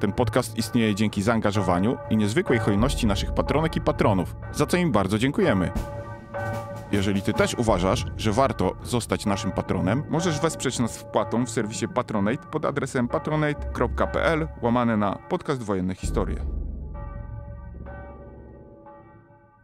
Ten podcast istnieje dzięki zaangażowaniu i niezwykłej hojności naszych patronek i patronów, za co im bardzo dziękujemy. Jeżeli ty też uważasz, że warto zostać naszym patronem, możesz wesprzeć nas wpłatą w serwisie Patronate pod adresem patronate.pl łamane na podcast Wojenne Historie.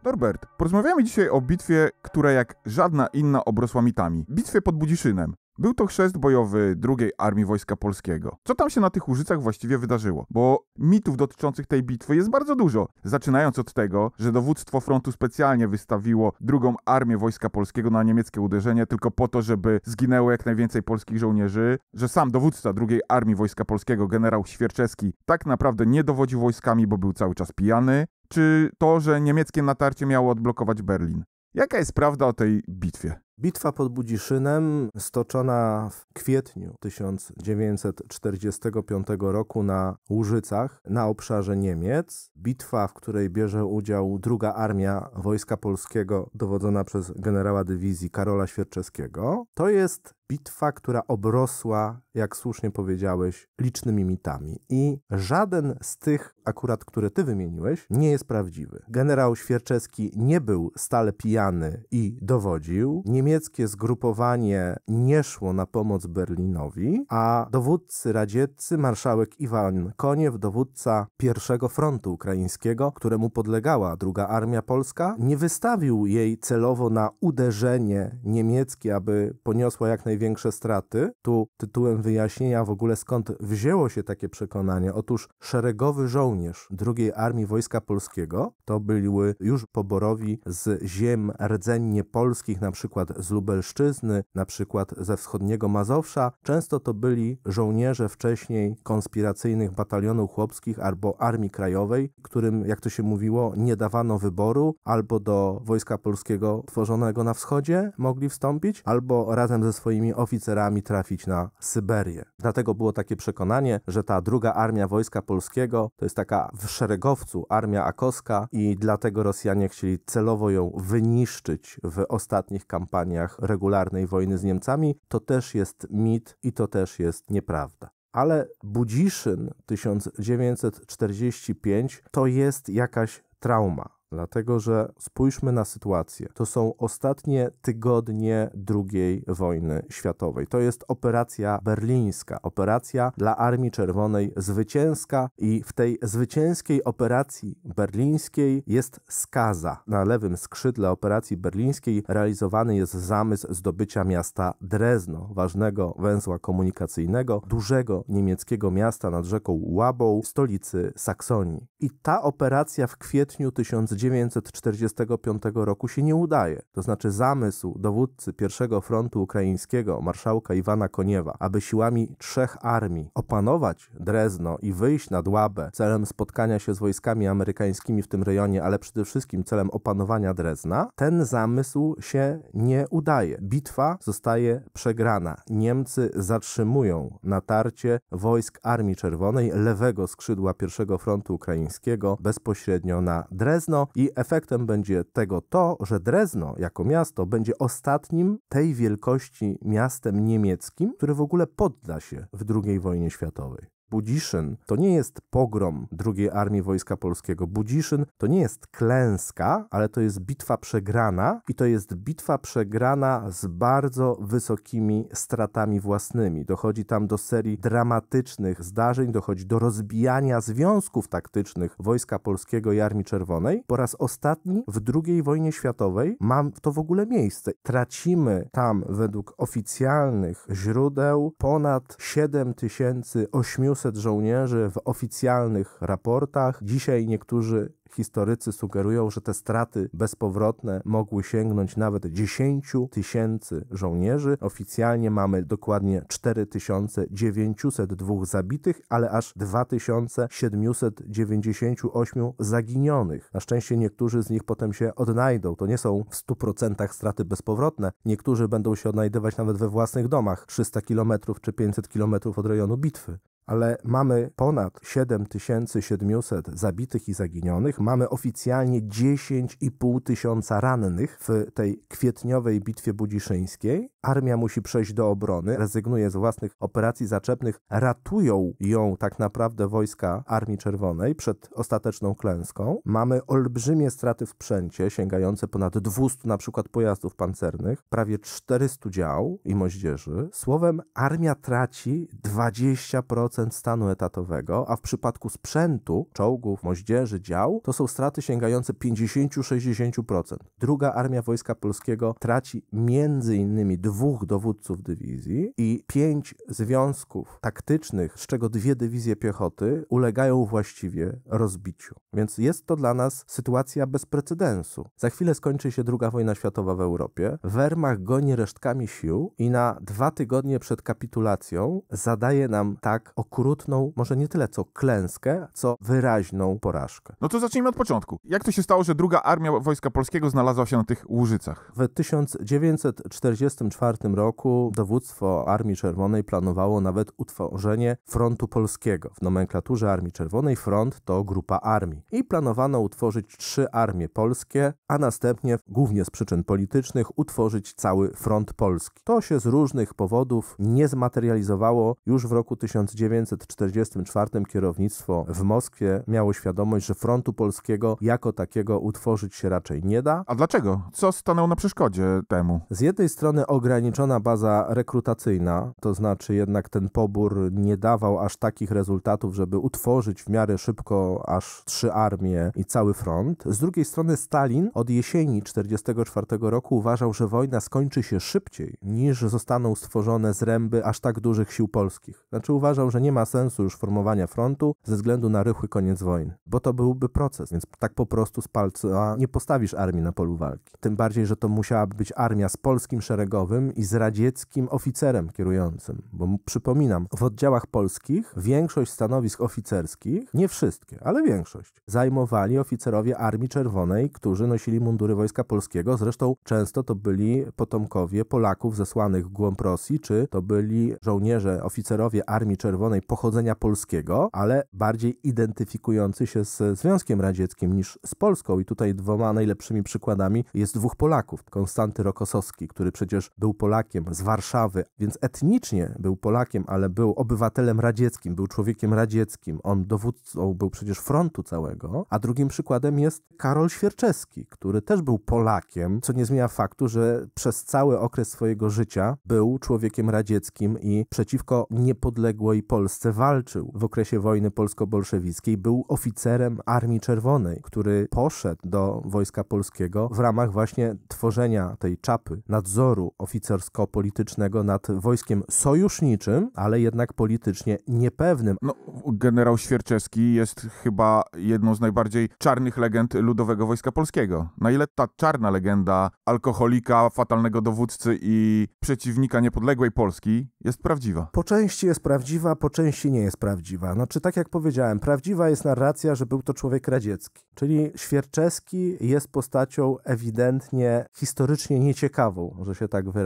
Norbert, porozmawiamy dzisiaj o bitwie, która jak żadna inna obrosła mitami. Bitwie pod Budziszynem. Był to chrzest bojowy II Armii Wojska Polskiego. Co tam się na tych użycach właściwie wydarzyło? Bo mitów dotyczących tej bitwy jest bardzo dużo. Zaczynając od tego, że dowództwo frontu specjalnie wystawiło II Armię Wojska Polskiego na niemieckie uderzenie tylko po to, żeby zginęło jak najwięcej polskich żołnierzy, że sam dowódca II Armii Wojska Polskiego, generał Świerczewski, tak naprawdę nie dowodził wojskami, bo był cały czas pijany, czy to, że niemieckie natarcie miało odblokować Berlin. Jaka jest prawda o tej bitwie? Bitwa pod Budziszynem, stoczona w kwietniu 1945 roku na Łużycach, na obszarze Niemiec. Bitwa, w której bierze udział druga armia Wojska Polskiego, dowodzona przez generała dywizji Karola Świerczewskiego. To jest bitwa, która obrosła, jak słusznie powiedziałeś, licznymi mitami. I żaden z tych, akurat które ty wymieniłeś, nie jest prawdziwy. Generał Świerczewski nie był stale pijany i dowodził. Nie niemieckie zgrupowanie nie szło na pomoc Berlinowi, a dowódcy radzieccy, marszałek Iwan Koniew, dowódca pierwszego frontu ukraińskiego, któremu podlegała druga armia polska, nie wystawił jej celowo na uderzenie niemieckie, aby poniosła jak największe straty. Tu tytułem wyjaśnienia w ogóle skąd wzięło się takie przekonanie. Otóż szeregowy żołnierz drugiej armii Wojska Polskiego to byli już poborowi z ziem rdzennie polskich, na przykład z Lubelszczyzny, na przykład ze wschodniego Mazowsza, często to byli żołnierze wcześniej konspiracyjnych batalionów chłopskich albo Armii Krajowej, którym, jak to się mówiło, nie dawano wyboru, albo do Wojska Polskiego tworzonego na wschodzie mogli wstąpić, albo razem ze swoimi oficerami trafić na Syberię. Dlatego było takie przekonanie, że ta druga armia Wojska Polskiego to jest taka w szeregowcu armia akoska i dlatego Rosjanie chcieli celowo ją wyniszczyć w ostatnich kampaniach kampaniach regularnej wojny z Niemcami, to też jest mit i to też jest nieprawda ale Budziszyn 1945 to jest jakaś trauma. Dlatego, że spójrzmy na sytuację. To są ostatnie tygodnie II wojny światowej. To jest operacja berlińska, operacja dla Armii Czerwonej zwycięska, i w tej zwycięskiej operacji berlińskiej jest skaza. Na lewym skrzydle operacji berlińskiej realizowany jest zamysł zdobycia miasta Drezno, ważnego węzła komunikacyjnego, dużego niemieckiego miasta nad rzeką Łabą, stolicy Saksonii. I ta operacja w kwietniu 1900 1945 roku się nie udaje. To znaczy zamysł dowódcy pierwszego frontu ukraińskiego, marszałka Iwana Koniewa, aby siłami trzech armii opanować Drezno i wyjść nad Łabę celem spotkania się z wojskami amerykańskimi w tym rejonie, ale przede wszystkim celem opanowania Drezna, ten zamysł się nie udaje. Bitwa zostaje przegrana. Niemcy zatrzymują natarcie wojsk Armii Czerwonej lewego skrzydła pierwszego frontu ukraińskiego bezpośrednio na Drezno i efektem będzie tego to, że Drezno jako miasto będzie ostatnim tej wielkości miastem niemieckim, które w ogóle podda się w II wojnie światowej. Budziszyn to nie jest pogrom II Armii Wojska Polskiego. Budziszyn to nie jest klęska, ale to jest bitwa przegrana i to jest bitwa przegrana z bardzo wysokimi stratami własnymi. Dochodzi tam do serii dramatycznych zdarzeń, dochodzi do rozbijania związków taktycznych Wojska Polskiego i Armii Czerwonej. Po raz ostatni w II wojnie światowej ma to w ogóle miejsce. Tracimy tam według oficjalnych źródeł ponad 7800 kilkuset żołnierzy w oficjalnych raportach. Dzisiaj niektórzy historycy sugerują, że te straty bezpowrotne mogły sięgnąć nawet 10 tysięcy żołnierzy. Oficjalnie mamy dokładnie 4902 zabitych, ale aż 2798 zaginionych. Na szczęście niektórzy z nich potem się odnajdą. To nie są w 100% straty bezpowrotne. Niektórzy będą się odnajdywać nawet we własnych domach, 300 km czy 500 km od rejonu bitwy ale mamy ponad 7700 zabitych i zaginionych, mamy oficjalnie 10,5 tysiąca rannych w tej kwietniowej bitwie budziszyńskiej armia musi przejść do obrony, rezygnuje z własnych operacji zaczepnych, ratują ją tak naprawdę wojska Armii Czerwonej przed ostateczną klęską. Mamy olbrzymie straty w sprzęcie, sięgające ponad 200 na przykład pojazdów pancernych, prawie 400 dział i moździerzy. Słowem, armia traci 20% stanu etatowego, a w przypadku sprzętu, czołgów, moździerzy, dział, to są straty sięgające 50-60%. Druga Armia Wojska Polskiego traci między innymi dwóch dowódców dywizji i pięć związków taktycznych, z czego dwie dywizje piechoty ulegają właściwie rozbiciu. Więc jest to dla nas sytuacja bez precedensu. Za chwilę skończy się II wojna światowa w Europie. Wehrmacht goni resztkami sił i na dwa tygodnie przed kapitulacją zadaje nam tak okrutną, może nie tyle co klęskę, co wyraźną porażkę. No to zacznijmy od początku. Jak to się stało, że druga armia Wojska Polskiego znalazła się na tych Łużycach? W 1944 1944 roku dowództwo Armii Czerwonej planowało nawet utworzenie Frontu Polskiego. W nomenklaturze Armii Czerwonej front to grupa armii. I planowano utworzyć trzy armie polskie, a następnie, głównie z przyczyn politycznych, utworzyć cały Front Polski. To się z różnych powodów nie zmaterializowało. Już w roku 1944 kierownictwo w Moskwie miało świadomość, że Frontu Polskiego jako takiego utworzyć się raczej nie da. A dlaczego? Co stanęło na przeszkodzie temu? Z jednej strony ograniczenie ograniczona baza rekrutacyjna, to znaczy jednak ten pobór nie dawał aż takich rezultatów, żeby utworzyć w miarę szybko aż trzy armie i cały front. Z drugiej strony Stalin od jesieni 1944 roku uważał, że wojna skończy się szybciej niż zostaną stworzone zręby aż tak dużych sił polskich. Znaczy uważał, że nie ma sensu już formowania frontu ze względu na rychły koniec wojny, bo to byłby proces, więc tak po prostu z palca nie postawisz armii na polu walki. Tym bardziej, że to musiała być armia z polskim szeregowym, wojskowym i z radzieckim oficerem kierującym. Bo przypominam, w oddziałach polskich większość stanowisk oficerskich, nie wszystkie, ale większość, zajmowali oficerowie Armii Czerwonej, którzy nosili mundury Wojska Polskiego. Zresztą często to byli potomkowie Polaków zesłanych w głąb Rosji, czy to byli żołnierze, oficerowie Armii Czerwonej pochodzenia polskiego, ale bardziej identyfikujący się z Związkiem Radzieckim niż z Polską. I tutaj dwoma najlepszymi przykładami jest dwóch Polaków. Konstanty Rokosowski, który przecież był był Polakiem z Warszawy, więc etnicznie był Polakiem, ale był obywatelem radzieckim, był człowiekiem radzieckim. On dowódcą był przecież frontu całego. A drugim przykładem jest Karol Świerczewski, który też był Polakiem, co nie zmienia faktu, że przez cały okres swojego życia był człowiekiem radzieckim i przeciwko niepodległej Polsce walczył. W okresie wojny polsko-bolszewickiej był oficerem Armii Czerwonej, który poszedł do Wojska Polskiego w ramach właśnie tworzenia tej czapy nadzoru oficerów oficersko-politycznego nad wojskiem sojuszniczym, ale jednak politycznie niepewnym. No, generał Świerczewski jest chyba jedną z najbardziej czarnych legend Ludowego Wojska Polskiego. Na ile ta czarna legenda alkoholika, fatalnego dowódcy i przeciwnika niepodległej Polski jest prawdziwa? Po części jest prawdziwa, po części nie jest prawdziwa. Znaczy, tak jak powiedziałem, prawdziwa jest narracja, że był to człowiek radziecki. Czyli Świerczewski jest postacią ewidentnie historycznie nieciekawą, że się tak wyrażę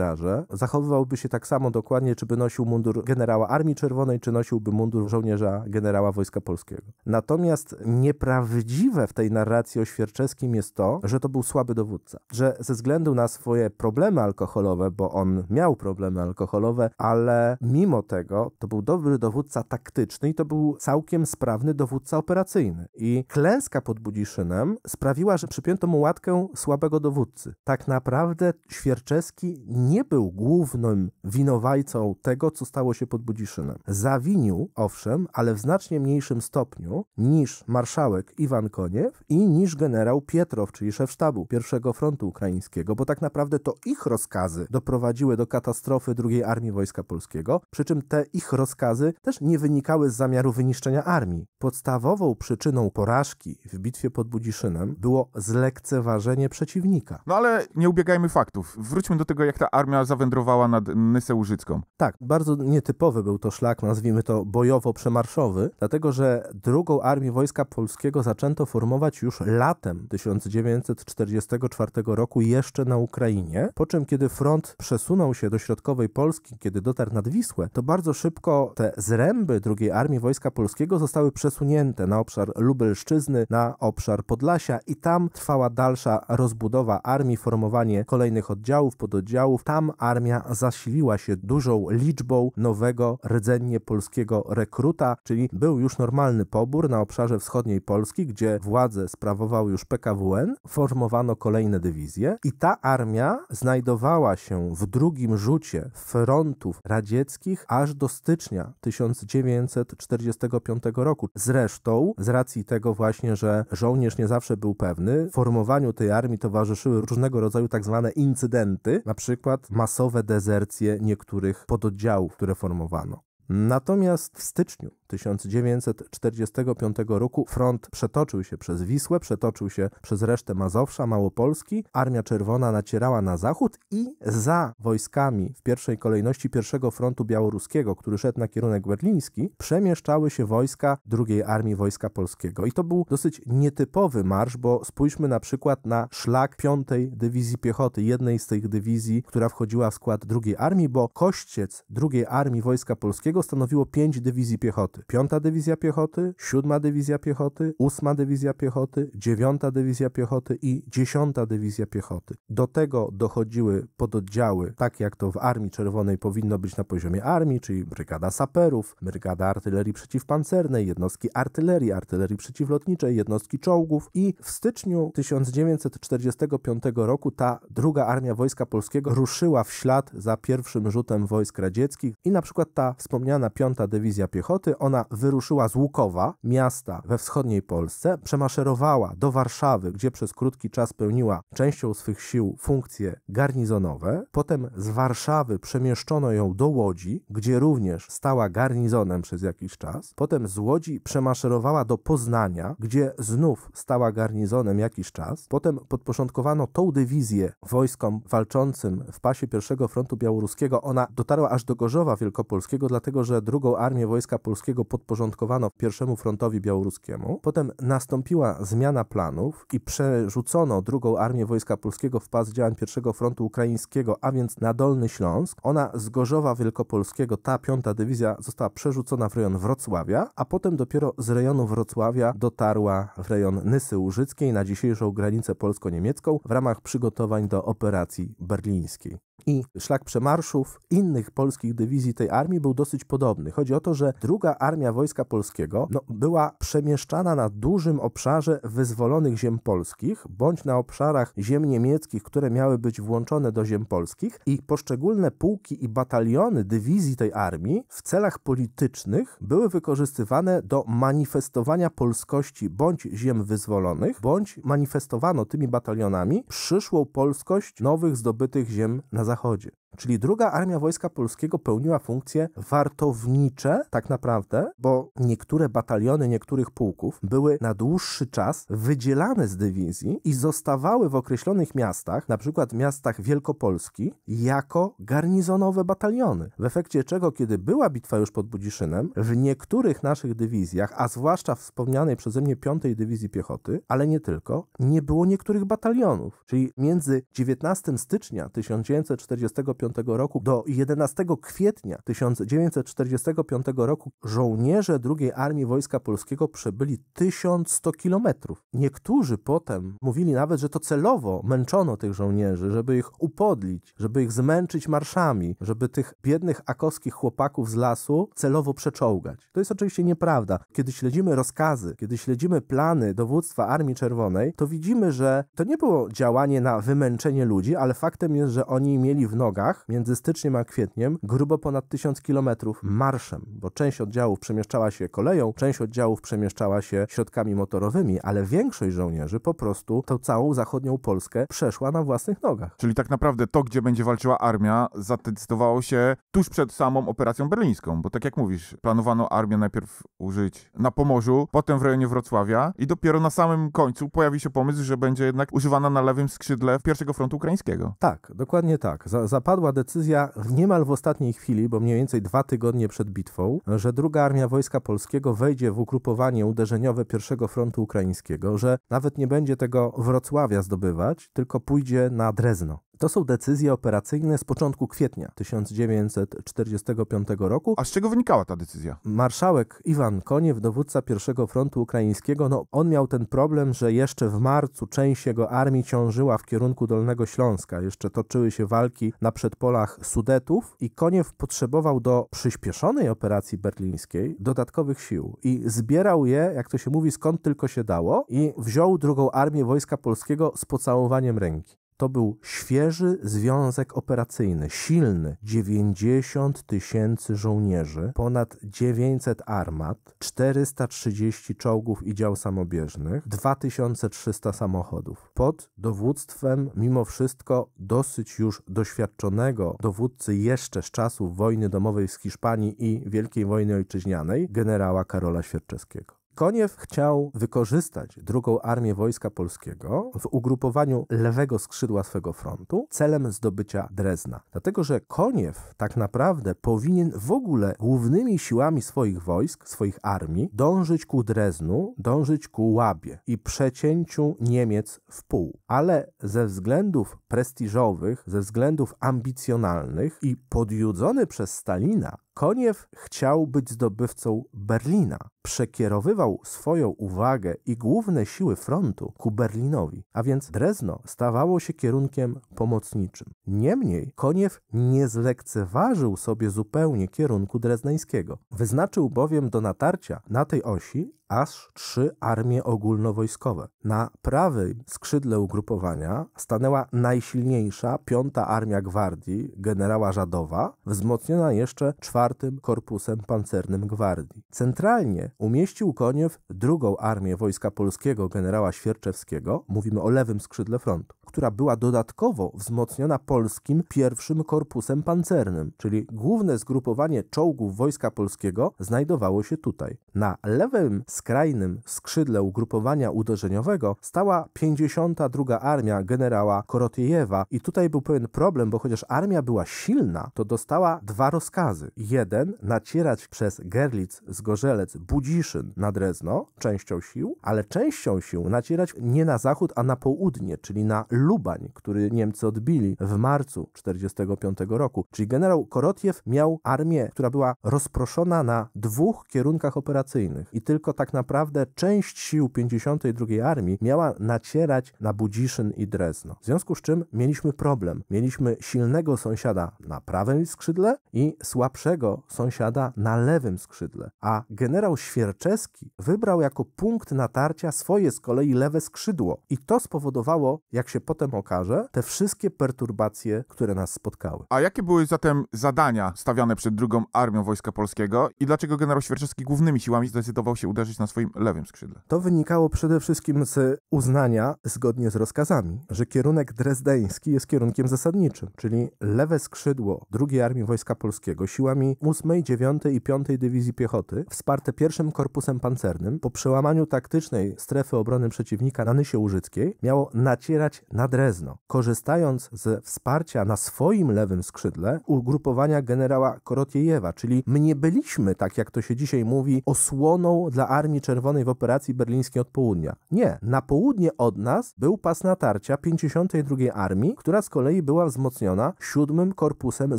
zachowywałby się tak samo dokładnie, czy by nosił mundur generała Armii Czerwonej, czy nosiłby mundur żołnierza generała Wojska Polskiego. Natomiast nieprawdziwe w tej narracji o Świerczewskim jest to, że to był słaby dowódca, że ze względu na swoje problemy alkoholowe, bo on miał problemy alkoholowe, ale mimo tego to był dobry dowódca taktyczny i to był całkiem sprawny dowódca operacyjny. I klęska pod Budziszynem sprawiła, że przypięto mu łatkę słabego dowódcy. Tak naprawdę Świerczewski nie nie był głównym winowajcą tego, co stało się pod Budziszynem. Zawinił, owszem, ale w znacznie mniejszym stopniu niż marszałek Iwan Koniew i niż generał Pietrow, czyli szef sztabu I Frontu Ukraińskiego, bo tak naprawdę to ich rozkazy doprowadziły do katastrofy II Armii Wojska Polskiego, przy czym te ich rozkazy też nie wynikały z zamiaru wyniszczenia armii. Podstawową przyczyną porażki w bitwie pod Budziszynem było zlekceważenie przeciwnika. No ale nie ubiegajmy faktów. Wróćmy do tego, jak ta armia zawędrowała nad Nysę Łużycką. Tak, bardzo nietypowy był to szlak, nazwijmy to bojowo-przemarszowy, dlatego że drugą armię Wojska Polskiego zaczęto formować już latem 1944 roku jeszcze na Ukrainie, po czym kiedy front przesunął się do środkowej Polski, kiedy dotarł nad Wisłę, to bardzo szybko te zręby drugiej armii Wojska Polskiego zostały przesunięte na obszar Lubelszczyzny, na obszar Podlasia i tam trwała dalsza rozbudowa armii, formowanie kolejnych oddziałów, pododdziałów, tam armia zasiliła się dużą liczbą nowego rdzennie polskiego rekruta, czyli był już normalny pobór na obszarze wschodniej Polski, gdzie władzę sprawował już PKWN, formowano kolejne dywizje i ta armia znajdowała się w drugim rzucie frontów radzieckich aż do stycznia 1945 roku. Zresztą, z racji tego właśnie, że żołnierz nie zawsze był pewny, formowaniu tej armii towarzyszyły różnego rodzaju tak zwane incydenty, na przykład masowe dezercje niektórych pododdziałów, które formowano. Natomiast w styczniu 1945 roku front przetoczył się przez Wisłę, przetoczył się przez resztę Mazowsza, Małopolski. Armia Czerwona nacierała na zachód i za wojskami w pierwszej kolejności pierwszego frontu białoruskiego, który szedł na kierunek berliński, przemieszczały się wojska drugiej armii Wojska Polskiego. I to był dosyć nietypowy marsz, bo spójrzmy na przykład na szlak 5. dywizji piechoty, jednej z tych dywizji, która wchodziła w skład drugiej armii, bo kościec drugiej armii Wojska Polskiego tego stanowiło pięć dywizji piechoty. Piąta Dywizja Piechoty, Siódma Dywizja Piechoty, Ósma Dywizja Piechoty, Dziewiąta Dywizja Piechoty i Dziesiąta Dywizja Piechoty. Do tego dochodziły pododdziały, tak jak to w Armii Czerwonej powinno być na poziomie armii, czyli brygada saperów, brygada artylerii przeciwpancernej, jednostki artylerii, artylerii przeciwlotniczej, jednostki czołgów i w styczniu 1945 roku ta druga Armia Wojska Polskiego ruszyła w ślad za pierwszym rzutem wojsk radzieckich i na przykład ta wspomniana wspomniana piąta Dywizja Piechoty, ona wyruszyła z Łukowa, miasta we wschodniej Polsce, przemaszerowała do Warszawy, gdzie przez krótki czas pełniła częścią swych sił funkcje garnizonowe. Potem z Warszawy przemieszczono ją do Łodzi, gdzie również stała garnizonem przez jakiś czas. Potem z Łodzi przemaszerowała do Poznania, gdzie znów stała garnizonem jakiś czas. Potem podporządkowano tą dywizję wojskom walczącym w pasie I Frontu Białoruskiego. Ona dotarła aż do Gorzowa Wielkopolskiego, dlatego tego, że drugą armię Wojska Polskiego podporządkowano pierwszemu frontowi białoruskiemu. Potem nastąpiła zmiana planów i przerzucono drugą armię Wojska Polskiego w pas działań pierwszego frontu ukraińskiego, a więc na Dolny Śląsk. Ona z Gorzowa Wielkopolskiego, ta piąta dywizja została przerzucona w rejon Wrocławia, a potem dopiero z rejonu Wrocławia dotarła w rejon Nysy Łużyckiej na dzisiejszą granicę polsko-niemiecką w ramach przygotowań do operacji berlińskiej. I szlak przemarszów innych polskich dywizji tej armii był dosyć podobny. Chodzi o to, że druga armia wojska polskiego no, była przemieszczana na dużym obszarze wyzwolonych ziem polskich, bądź na obszarach ziem niemieckich, które miały być włączone do ziem polskich i poszczególne pułki i bataliony dywizji tej armii w celach politycznych były wykorzystywane do manifestowania polskości bądź ziem wyzwolonych, bądź manifestowano tymi batalionami przyszłą polskość nowych zdobytych ziem na zachodzie. Czyli druga armia wojska polskiego pełniła funkcje wartownicze, tak naprawdę, bo niektóre bataliony niektórych pułków były na dłuższy czas wydzielane z dywizji i zostawały w określonych miastach, na przykład miastach Wielkopolski, jako garnizonowe bataliony. W efekcie czego, kiedy była bitwa już pod Budziszynem, w niektórych naszych dywizjach, a zwłaszcza wspomnianej przeze mnie 5 Dywizji Piechoty, ale nie tylko, nie było niektórych batalionów. Czyli między 19 stycznia 1945 1945 roku do 11 kwietnia 1945 roku żołnierze II Armii Wojska Polskiego przebyli 1100 kilometrów. Niektórzy potem mówili nawet, że to celowo męczono tych żołnierzy, żeby ich upodlić, żeby ich zmęczyć marszami, żeby tych biednych akowskich chłopaków z lasu celowo przeczołgać. To jest oczywiście nieprawda. Kiedy śledzimy rozkazy, kiedy śledzimy plany dowództwa Armii Czerwonej, to widzimy, że to nie było działanie na wymęczenie ludzi, ale faktem jest, że oni mieli w nogach Czechach między styczniem a kwietniem grubo ponad 1000 km marszem, bo część oddziałów przemieszczała się koleją, część oddziałów przemieszczała się środkami motorowymi, ale większość żołnierzy po prostu tą całą zachodnią Polskę przeszła na własnych nogach. Czyli tak naprawdę to, gdzie będzie walczyła armia, zadecydowało się tuż przed samą operacją berlińską, bo tak jak mówisz, planowano armię najpierw użyć na Pomorzu, potem w rejonie Wrocławia i dopiero na samym końcu pojawi się pomysł, że będzie jednak używana na lewym skrzydle pierwszego frontu ukraińskiego. Tak, dokładnie tak. Zapadło padła decyzja niemal w ostatniej chwili, bo mniej więcej dwa tygodnie przed bitwą, że druga armia Wojska Polskiego wejdzie w ugrupowanie uderzeniowe pierwszego frontu ukraińskiego, że nawet nie będzie tego Wrocławia zdobywać, tylko pójdzie na Drezno. To są decyzje operacyjne z początku kwietnia 1945 roku. A z czego wynikała ta decyzja? Marszałek Iwan Koniew, dowódca pierwszego frontu ukraińskiego, no on miał ten problem, że jeszcze w marcu część jego armii ciążyła w kierunku Dolnego Śląska. Jeszcze toczyły się walki na przedpolach Sudetów i Koniew potrzebował do przyspieszonej operacji berlińskiej dodatkowych sił i zbierał je, jak to się mówi, skąd tylko się dało i wziął drugą armię Wojska Polskiego z pocałowaniem ręki to był świeży związek operacyjny, silny, 90 tysięcy żołnierzy, ponad 900 armat, 430 czołgów i dział samobieżnych, 2300 samochodów. Pod dowództwem mimo wszystko dosyć już doświadczonego dowódcy jeszcze z czasów wojny domowej z Hiszpanii i Wielkiej Wojny Ojczyźnianej, generała Karola Świerczeskiego. Koniew chciał wykorzystać drugą armię Wojska Polskiego w ugrupowaniu lewego skrzydła swego frontu celem zdobycia Drezna. Dlatego, że Koniew tak naprawdę powinien w ogóle głównymi siłami swoich wojsk, swoich armii dążyć ku Dreznu, dążyć ku Łabie i przecięciu Niemiec w pół. Ale ze względów prestiżowych, ze względów ambicjonalnych i podjudzony przez Stalina Koniew chciał być zdobywcą Berlina. Przekierowywał swoją uwagę i główne siły frontu ku Berlinowi, a więc Drezno stawało się kierunkiem pomocniczym. Niemniej Koniew nie zlekceważył sobie zupełnie kierunku drezneńskiego. Wyznaczył bowiem do natarcia na tej osi aż trzy armie ogólnowojskowe. Na prawym skrzydle ugrupowania stanęła najsilniejsza piąta armia gwardii generała Żadowa, wzmocniona jeszcze czwartym korpusem pancernym gwardii. Centralnie umieścił Koniew drugą armię Wojska Polskiego generała Świerczewskiego, mówimy o lewym skrzydle frontu która była dodatkowo wzmocniona polskim pierwszym korpusem pancernym, czyli główne zgrupowanie czołgów Wojska Polskiego znajdowało się tutaj. Na lewym skrajnym skrzydle ugrupowania uderzeniowego stała 52. Armia generała Korotiejewa i tutaj był pewien problem, bo chociaż armia była silna, to dostała dwa rozkazy. Jeden, nacierać przez Gerlitz Zgorzelec, Budziszyn na Drezno częścią sił, ale częścią sił nacierać nie na zachód, a na południe, czyli na Lubań, który Niemcy odbili w marcu 1945 roku. Czyli generał Korotiew miał armię, która była rozproszona na dwóch kierunkach operacyjnych i tylko tak naprawdę część sił 52 Armii miała nacierać na Budziszyn i Drezno. W związku z czym mieliśmy problem. Mieliśmy silnego sąsiada na prawym skrzydle i słabszego sąsiada na lewym skrzydle, a generał Świerczewski wybrał jako punkt natarcia swoje z kolei lewe skrzydło i to spowodowało, jak się potem okaże, te wszystkie perturbacje, które nas spotkały. A jakie były zatem zadania stawiane przed drugą armią Wojska Polskiego i dlaczego generał Świerczewski głównymi siłami zdecydował się uderzyć na swoim lewym skrzydle? To wynikało przede wszystkim z uznania, zgodnie z rozkazami, że kierunek drezdeński jest kierunkiem zasadniczym, czyli lewe skrzydło II Armii Wojska Polskiego siłami 8, 9 i 5 Dywizji Piechoty, wsparte pierwszym korpusem pancernym, po przełamaniu taktycznej strefy obrony przeciwnika na Nysie Łużyckiej, miało nacierać na na Drezno, korzystając ze wsparcia na swoim lewym skrzydle ugrupowania generała Korotiejewa, czyli my nie byliśmy, tak jak to się dzisiaj mówi, osłoną dla Armii Czerwonej w operacji berlińskiej od południa. Nie, na południe od nas był pas natarcia 52 Armii, która z kolei była wzmocniona 7 Korpusem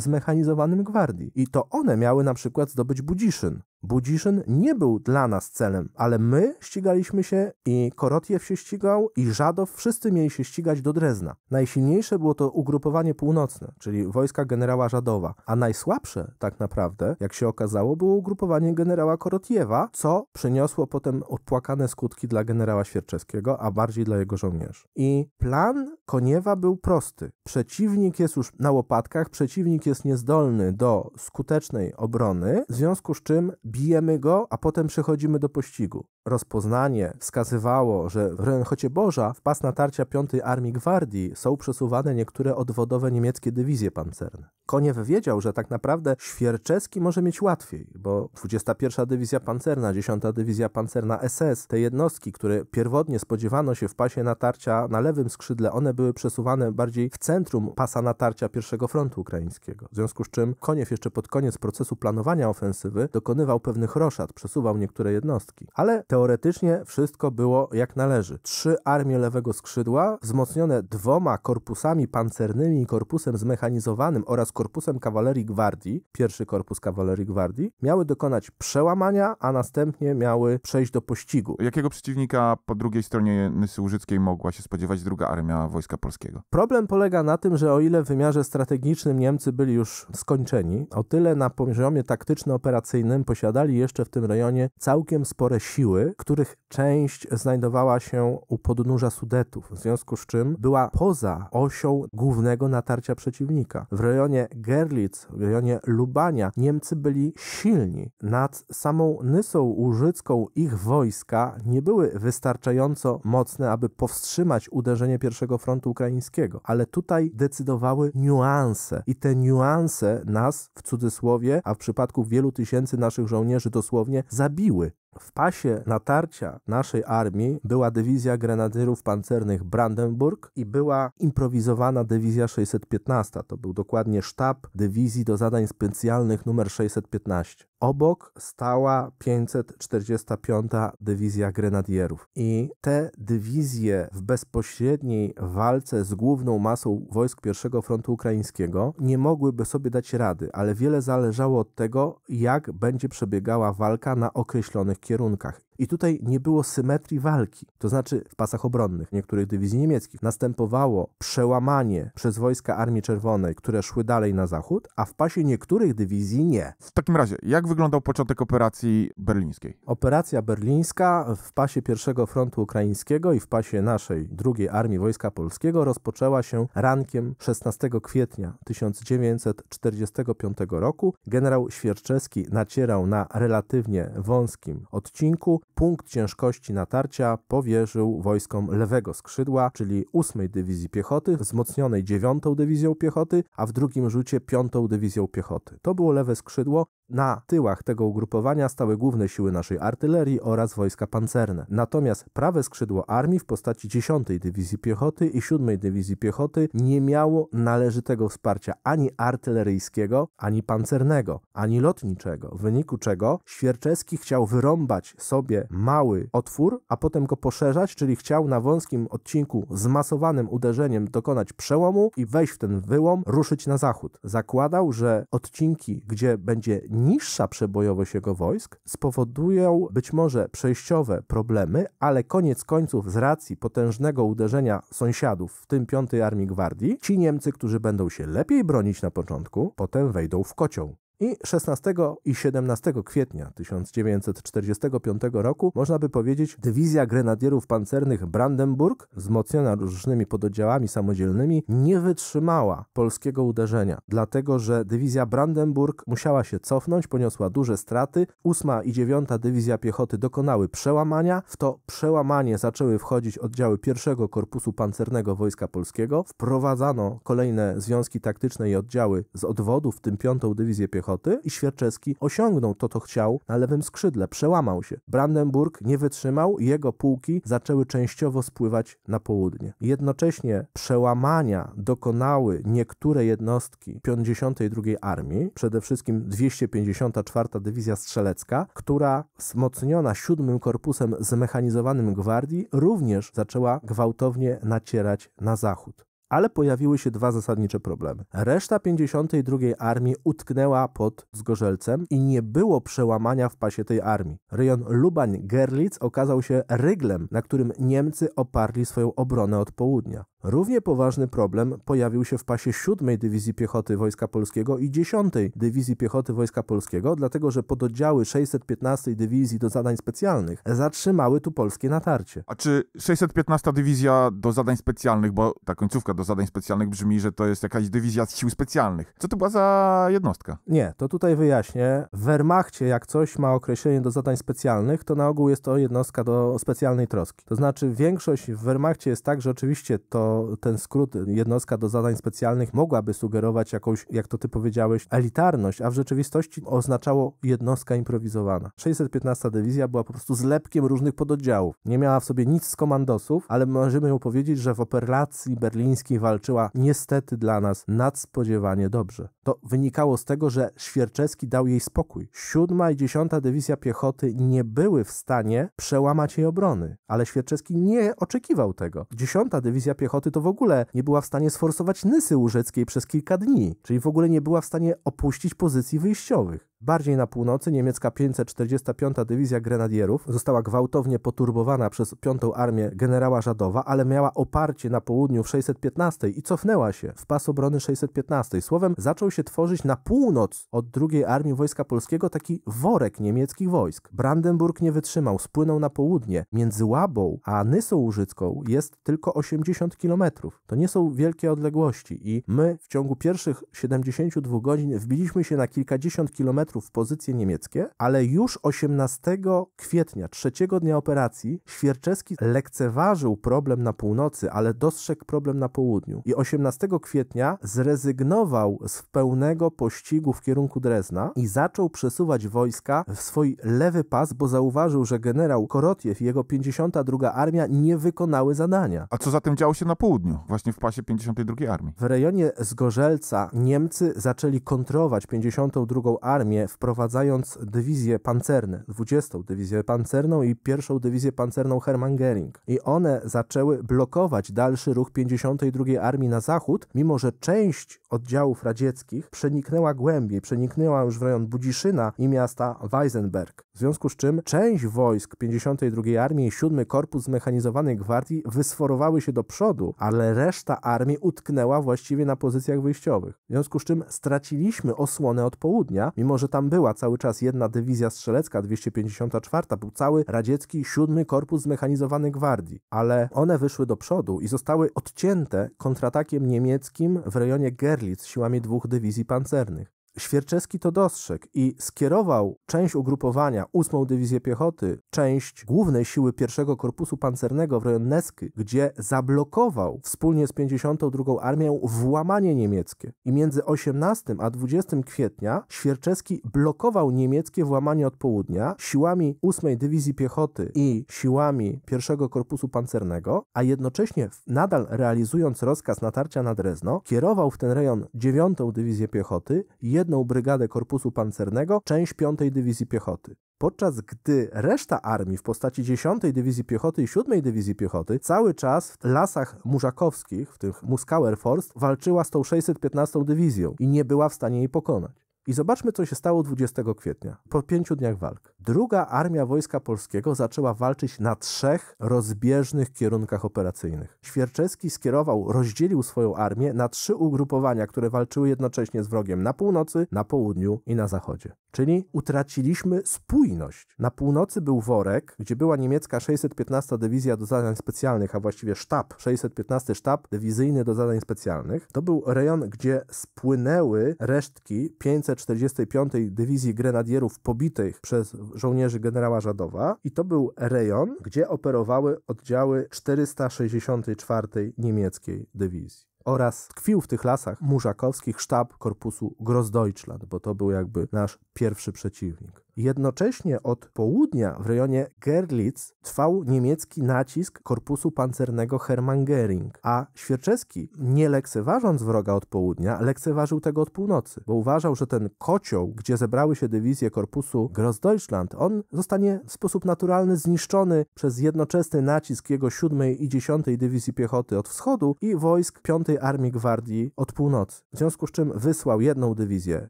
Zmechanizowanym Gwardii. I to one miały na przykład zdobyć Budziszyn. Budziszyn nie był dla nas celem, ale my ścigaliśmy się i Korotiew się ścigał i Żadow, wszyscy mieli się ścigać do Drezna. Najsilniejsze było to ugrupowanie północne, czyli wojska generała Żadowa, a najsłabsze tak naprawdę, jak się okazało, było ugrupowanie generała Korotiewa, co przyniosło potem odpłakane skutki dla generała Świerczewskiego, a bardziej dla jego żołnierzy. I plan Koniewa był prosty. Przeciwnik jest już na łopatkach, przeciwnik jest niezdolny do skutecznej obrony, w związku z czym bijemy go, a potem przechodzimy do pościgu. Rozpoznanie wskazywało, że w Renchocie Boża w pas natarcia 5 Armii Gwardii są przesuwane niektóre odwodowe niemieckie dywizje pancerne. Koniew wiedział, że tak naprawdę Świerczewski może mieć łatwiej, bo 21 Dywizja Pancerna, 10 Dywizja Pancerna SS, te jednostki, które pierwotnie spodziewano się w pasie natarcia na lewym skrzydle, one były przesuwane bardziej w centrum pasa natarcia pierwszego frontu ukraińskiego. W związku z czym Koniew jeszcze pod koniec procesu planowania ofensywy dokonywał pewnych roszad, przesuwał niektóre jednostki. Ale teoretycznie wszystko było jak należy. Trzy armie lewego skrzydła, wzmocnione dwoma korpusami pancernymi i korpusem zmechanizowanym oraz korpusem kawalerii gwardii, pierwszy korpus kawalerii gwardii, miały dokonać przełamania, a następnie miały przejść do pościgu. Jakiego przeciwnika po drugiej stronie Nysy Łużyckiej mogła się spodziewać druga armia Wojska Polskiego? Problem polega na tym, że o ile w wymiarze strategicznym Niemcy byli już skończeni, o tyle na poziomie taktyczno-operacyjnym posiadali posiadali jeszcze w tym rejonie całkiem spore siły, których część znajdowała się u podnóża Sudetów, w związku z czym była poza osią głównego natarcia przeciwnika. W rejonie Gerlitz, w rejonie Lubania Niemcy byli silni. Nad samą Nysą Łużycką ich wojska nie były wystarczająco mocne, aby powstrzymać uderzenie pierwszego frontu ukraińskiego, ale tutaj decydowały niuanse i te niuanse nas w cudzysłowie, a w przypadku wielu tysięcy naszych żołnierzy żołnierzy dosłownie zabiły. W pasie natarcia naszej armii była dywizja grenadierów pancernych Brandenburg i była improwizowana dywizja 615. To był dokładnie sztab dywizji do zadań specjalnych numer 615. Obok stała 545. Dywizja Grenadierów. I te dywizje w bezpośredniej walce z główną masą wojsk I Frontu Ukraińskiego nie mogłyby sobie dać rady, ale wiele zależało od tego, jak będzie przebiegała walka na określonych kierunkach. I tutaj nie było symetrii walki, to znaczy w pasach obronnych niektórych dywizji niemieckich następowało przełamanie przez wojska Armii Czerwonej, które szły dalej na zachód, a w pasie niektórych dywizji nie. W takim razie, jak wyglądał początek operacji berlińskiej? Operacja berlińska w pasie pierwszego frontu ukraińskiego i w pasie naszej drugiej Armii Wojska Polskiego rozpoczęła się rankiem 16 kwietnia 1945 roku. Generał Świerczewski nacierał na relatywnie wąskim odcinku punkt ciężkości natarcia powierzył wojskom lewego skrzydła, czyli 8 Dywizji Piechoty, wzmocnionej 9 Dywizją Piechoty, a w drugim rzucie 5 Dywizją Piechoty. To było lewe skrzydło, na tyłach tego ugrupowania stały główne siły naszej artylerii oraz wojska pancerne. Natomiast prawe skrzydło armii w postaci 10 Dywizji Piechoty i 7 Dywizji Piechoty nie miało należytego wsparcia ani artyleryjskiego, ani pancernego, ani lotniczego, w wyniku czego Świerczewski chciał wyrąbać sobie mały otwór, a potem go poszerzać, czyli chciał na wąskim odcinku zmasowanym uderzeniem dokonać przełomu i wejść w ten wyłom, ruszyć na zachód. Zakładał, że odcinki, gdzie będzie niższa przebojowość jego wojsk spowodują być może przejściowe problemy, ale koniec końców z racji potężnego uderzenia sąsiadów, w tym 5 Armii Gwardii, ci Niemcy, którzy będą się lepiej bronić na początku, potem wejdą w kocioł. I 16 i 17 kwietnia 1945 roku, można by powiedzieć, dywizja grenadierów pancernych Brandenburg, wzmocniona różnymi pododdziałami samodzielnymi, nie wytrzymała polskiego uderzenia, dlatego że dywizja Brandenburg musiała się cofnąć, poniosła duże straty. 8 i 9 dywizja piechoty dokonały przełamania. W to przełamanie zaczęły wchodzić oddziały 1 Korpusu Pancernego Wojska Polskiego. Wprowadzano kolejne związki taktyczne i oddziały z odwodu, w tym 5 dywizję piechoty i Świerczewski osiągnął to, co chciał na lewym skrzydle, przełamał się. Brandenburg nie wytrzymał, jego pułki zaczęły częściowo spływać na południe. Jednocześnie przełamania dokonały niektóre jednostki 52 Armii, przede wszystkim 254 Dywizja Strzelecka, która wzmocniona 7 Korpusem Zmechanizowanym Gwardii również zaczęła gwałtownie nacierać na zachód ale pojawiły się dwa zasadnicze problemy. Reszta 52 Armii utknęła pod Zgorzelcem i nie było przełamania w pasie tej armii. Rejon Lubań-Gerlitz okazał się ryglem, na którym Niemcy oparli swoją obronę od południa. Równie poważny problem pojawił się w pasie 7 Dywizji Piechoty Wojska Polskiego i 10 Dywizji Piechoty Wojska Polskiego, dlatego że pododdziały 615 Dywizji do zadań specjalnych zatrzymały tu polskie natarcie. A czy 615 Dywizja do zadań specjalnych, bo ta końcówka do zadań specjalnych brzmi, że to jest jakaś dywizja z sił specjalnych. Co to była za jednostka? Nie, to tutaj wyjaśnię. W Wehrmachcie jak coś ma określenie do zadań specjalnych, to na ogół jest to jednostka do specjalnej troski. To znaczy większość w Wehrmachcie jest tak, że oczywiście to ten skrót jednostka do zadań specjalnych mogłaby sugerować jakąś, jak to ty powiedziałeś, elitarność, a w rzeczywistości oznaczało jednostka improwizowana. 615 Dywizja była po prostu zlepkiem różnych pododdziałów. Nie miała w sobie nic z komandosów, ale możemy ją powiedzieć, że w operacji berlińskiej walczyła niestety dla nas nadspodziewanie dobrze. To wynikało z tego, że Świerczewski dał jej spokój. Siódma i dziesiąta Dywizja Piechoty nie były w stanie przełamać jej obrony, ale Świerczewski nie oczekiwał tego. Dziesiąta Dywizja Piechoty Zloty to w ogóle nie była w stanie sforsować Nysy Łużeckiej przez kilka dni, czyli w ogóle nie była w stanie opuścić pozycji wyjściowych. Bardziej na północy niemiecka 545. Dywizja Grenadierów została gwałtownie poturbowana przez 5. Armię generała Żadowa, ale miała oparcie na południu w 615 i cofnęła się w pas obrony 615. Słowem, zaczął się tworzyć na północ od II Armii Wojska Polskiego taki worek niemieckich wojsk. Brandenburg nie wytrzymał, spłynął na południe. Między Łabą a Nysą Łużycką jest tylko 80 km. To nie są wielkie odległości i my w ciągu pierwszych 72 godzin wbiliśmy się na kilkadziesiąt kilometrów w pozycje niemieckie, ale już 18 kwietnia, trzeciego dnia operacji, Świerczewski lekceważył problem na północy, ale dostrzegł problem na południu i 18 kwietnia zrezygnował z pełnego pościgu w kierunku Drezna i zaczął przesuwać wojska w swój lewy pas, bo zauważył, że generał Korotiew i jego 52 Armia nie wykonały zadania. A co zatem działo się na południu, właśnie w pasie 52 Armii? W rejonie Zgorzelca Niemcy zaczęli kontrować 52 Armię wprowadzając dywizje pancerne, 20. dywizję pancerną i pierwszą dywizję pancerną Hermann Gering. I one zaczęły blokować dalszy ruch 52. Armii na zachód, mimo że część oddziałów radzieckich przeniknęła głębiej, przeniknęła już w rejon Budziszyna i miasta Weisenberg. W związku z czym część wojsk 52. Armii i 7. Korpus Zmechanizowanej Gwardii wysforowały się do przodu, ale reszta armii utknęła właściwie na pozycjach wyjściowych. W związku z czym straciliśmy osłonę od południa, mimo że że tam była cały czas jedna dywizja strzelecka, 254, był cały radziecki 7 Korpus Zmechanizowany Gwardii, ale one wyszły do przodu i zostały odcięte kontratakiem niemieckim w rejonie Gerlitz siłami dwóch dywizji pancernych. Świerczewski to dostrzegł i skierował część ugrupowania, ósmą Dywizję Piechoty, część głównej siły pierwszego Korpusu Pancernego w rejon Nesky, gdzie zablokował wspólnie z 52 Armią włamanie niemieckie. I między 18 a 20 kwietnia Świerczewski blokował niemieckie włamanie od południa siłami ósmej Dywizji Piechoty i siłami pierwszego Korpusu Pancernego, a jednocześnie nadal realizując rozkaz natarcia na Drezno, kierował w ten rejon 9 Dywizję Piechoty, jedną brygadę korpusu pancernego, część 5 Dywizji Piechoty podczas gdy reszta armii w postaci 10 Dywizji Piechoty i 7 Dywizji Piechoty cały czas w lasach murzakowskich, w tych Muskauer Forst, walczyła z tą 615 Dywizją i nie była w stanie jej pokonać. I zobaczmy, co się stało 20 kwietnia, po pięciu dniach walk. Druga Armia Wojska Polskiego zaczęła walczyć na trzech rozbieżnych kierunkach operacyjnych. Świerczewski skierował, rozdzielił swoją armię na trzy ugrupowania, które walczyły jednocześnie z wrogiem na północy, na południu i na zachodzie. Czyli utraciliśmy spójność. Na północy był Worek, gdzie była niemiecka 615 Dywizja do Zadań Specjalnych, a właściwie sztab, 615 Sztab Dywizyjny do Zadań Specjalnych. To był rejon, gdzie spłynęły resztki 500 445 Dywizji Grenadierów pobitych przez żołnierzy generała Żadowa i to był rejon, gdzie operowały oddziały 464 niemieckiej dywizji oraz tkwił w tych lasach murzakowskich sztab korpusu Grossdeutschland, bo to był jakby nasz pierwszy przeciwnik. Jednocześnie od południa w rejonie Gerlitz trwał niemiecki nacisk korpusu pancernego Hermann Göring, a Świerczewski, nie lekceważąc wroga od południa, lekceważył tego od północy, bo uważał, że ten kocioł, gdzie zebrały się dywizje korpusu Grossdeutschland, on zostanie w sposób naturalny zniszczony przez jednoczesny nacisk jego 7 i 10 Dywizji Piechoty od wschodu i wojsk 5 Armii Gwardii od północy. W związku z czym wysłał jedną dywizję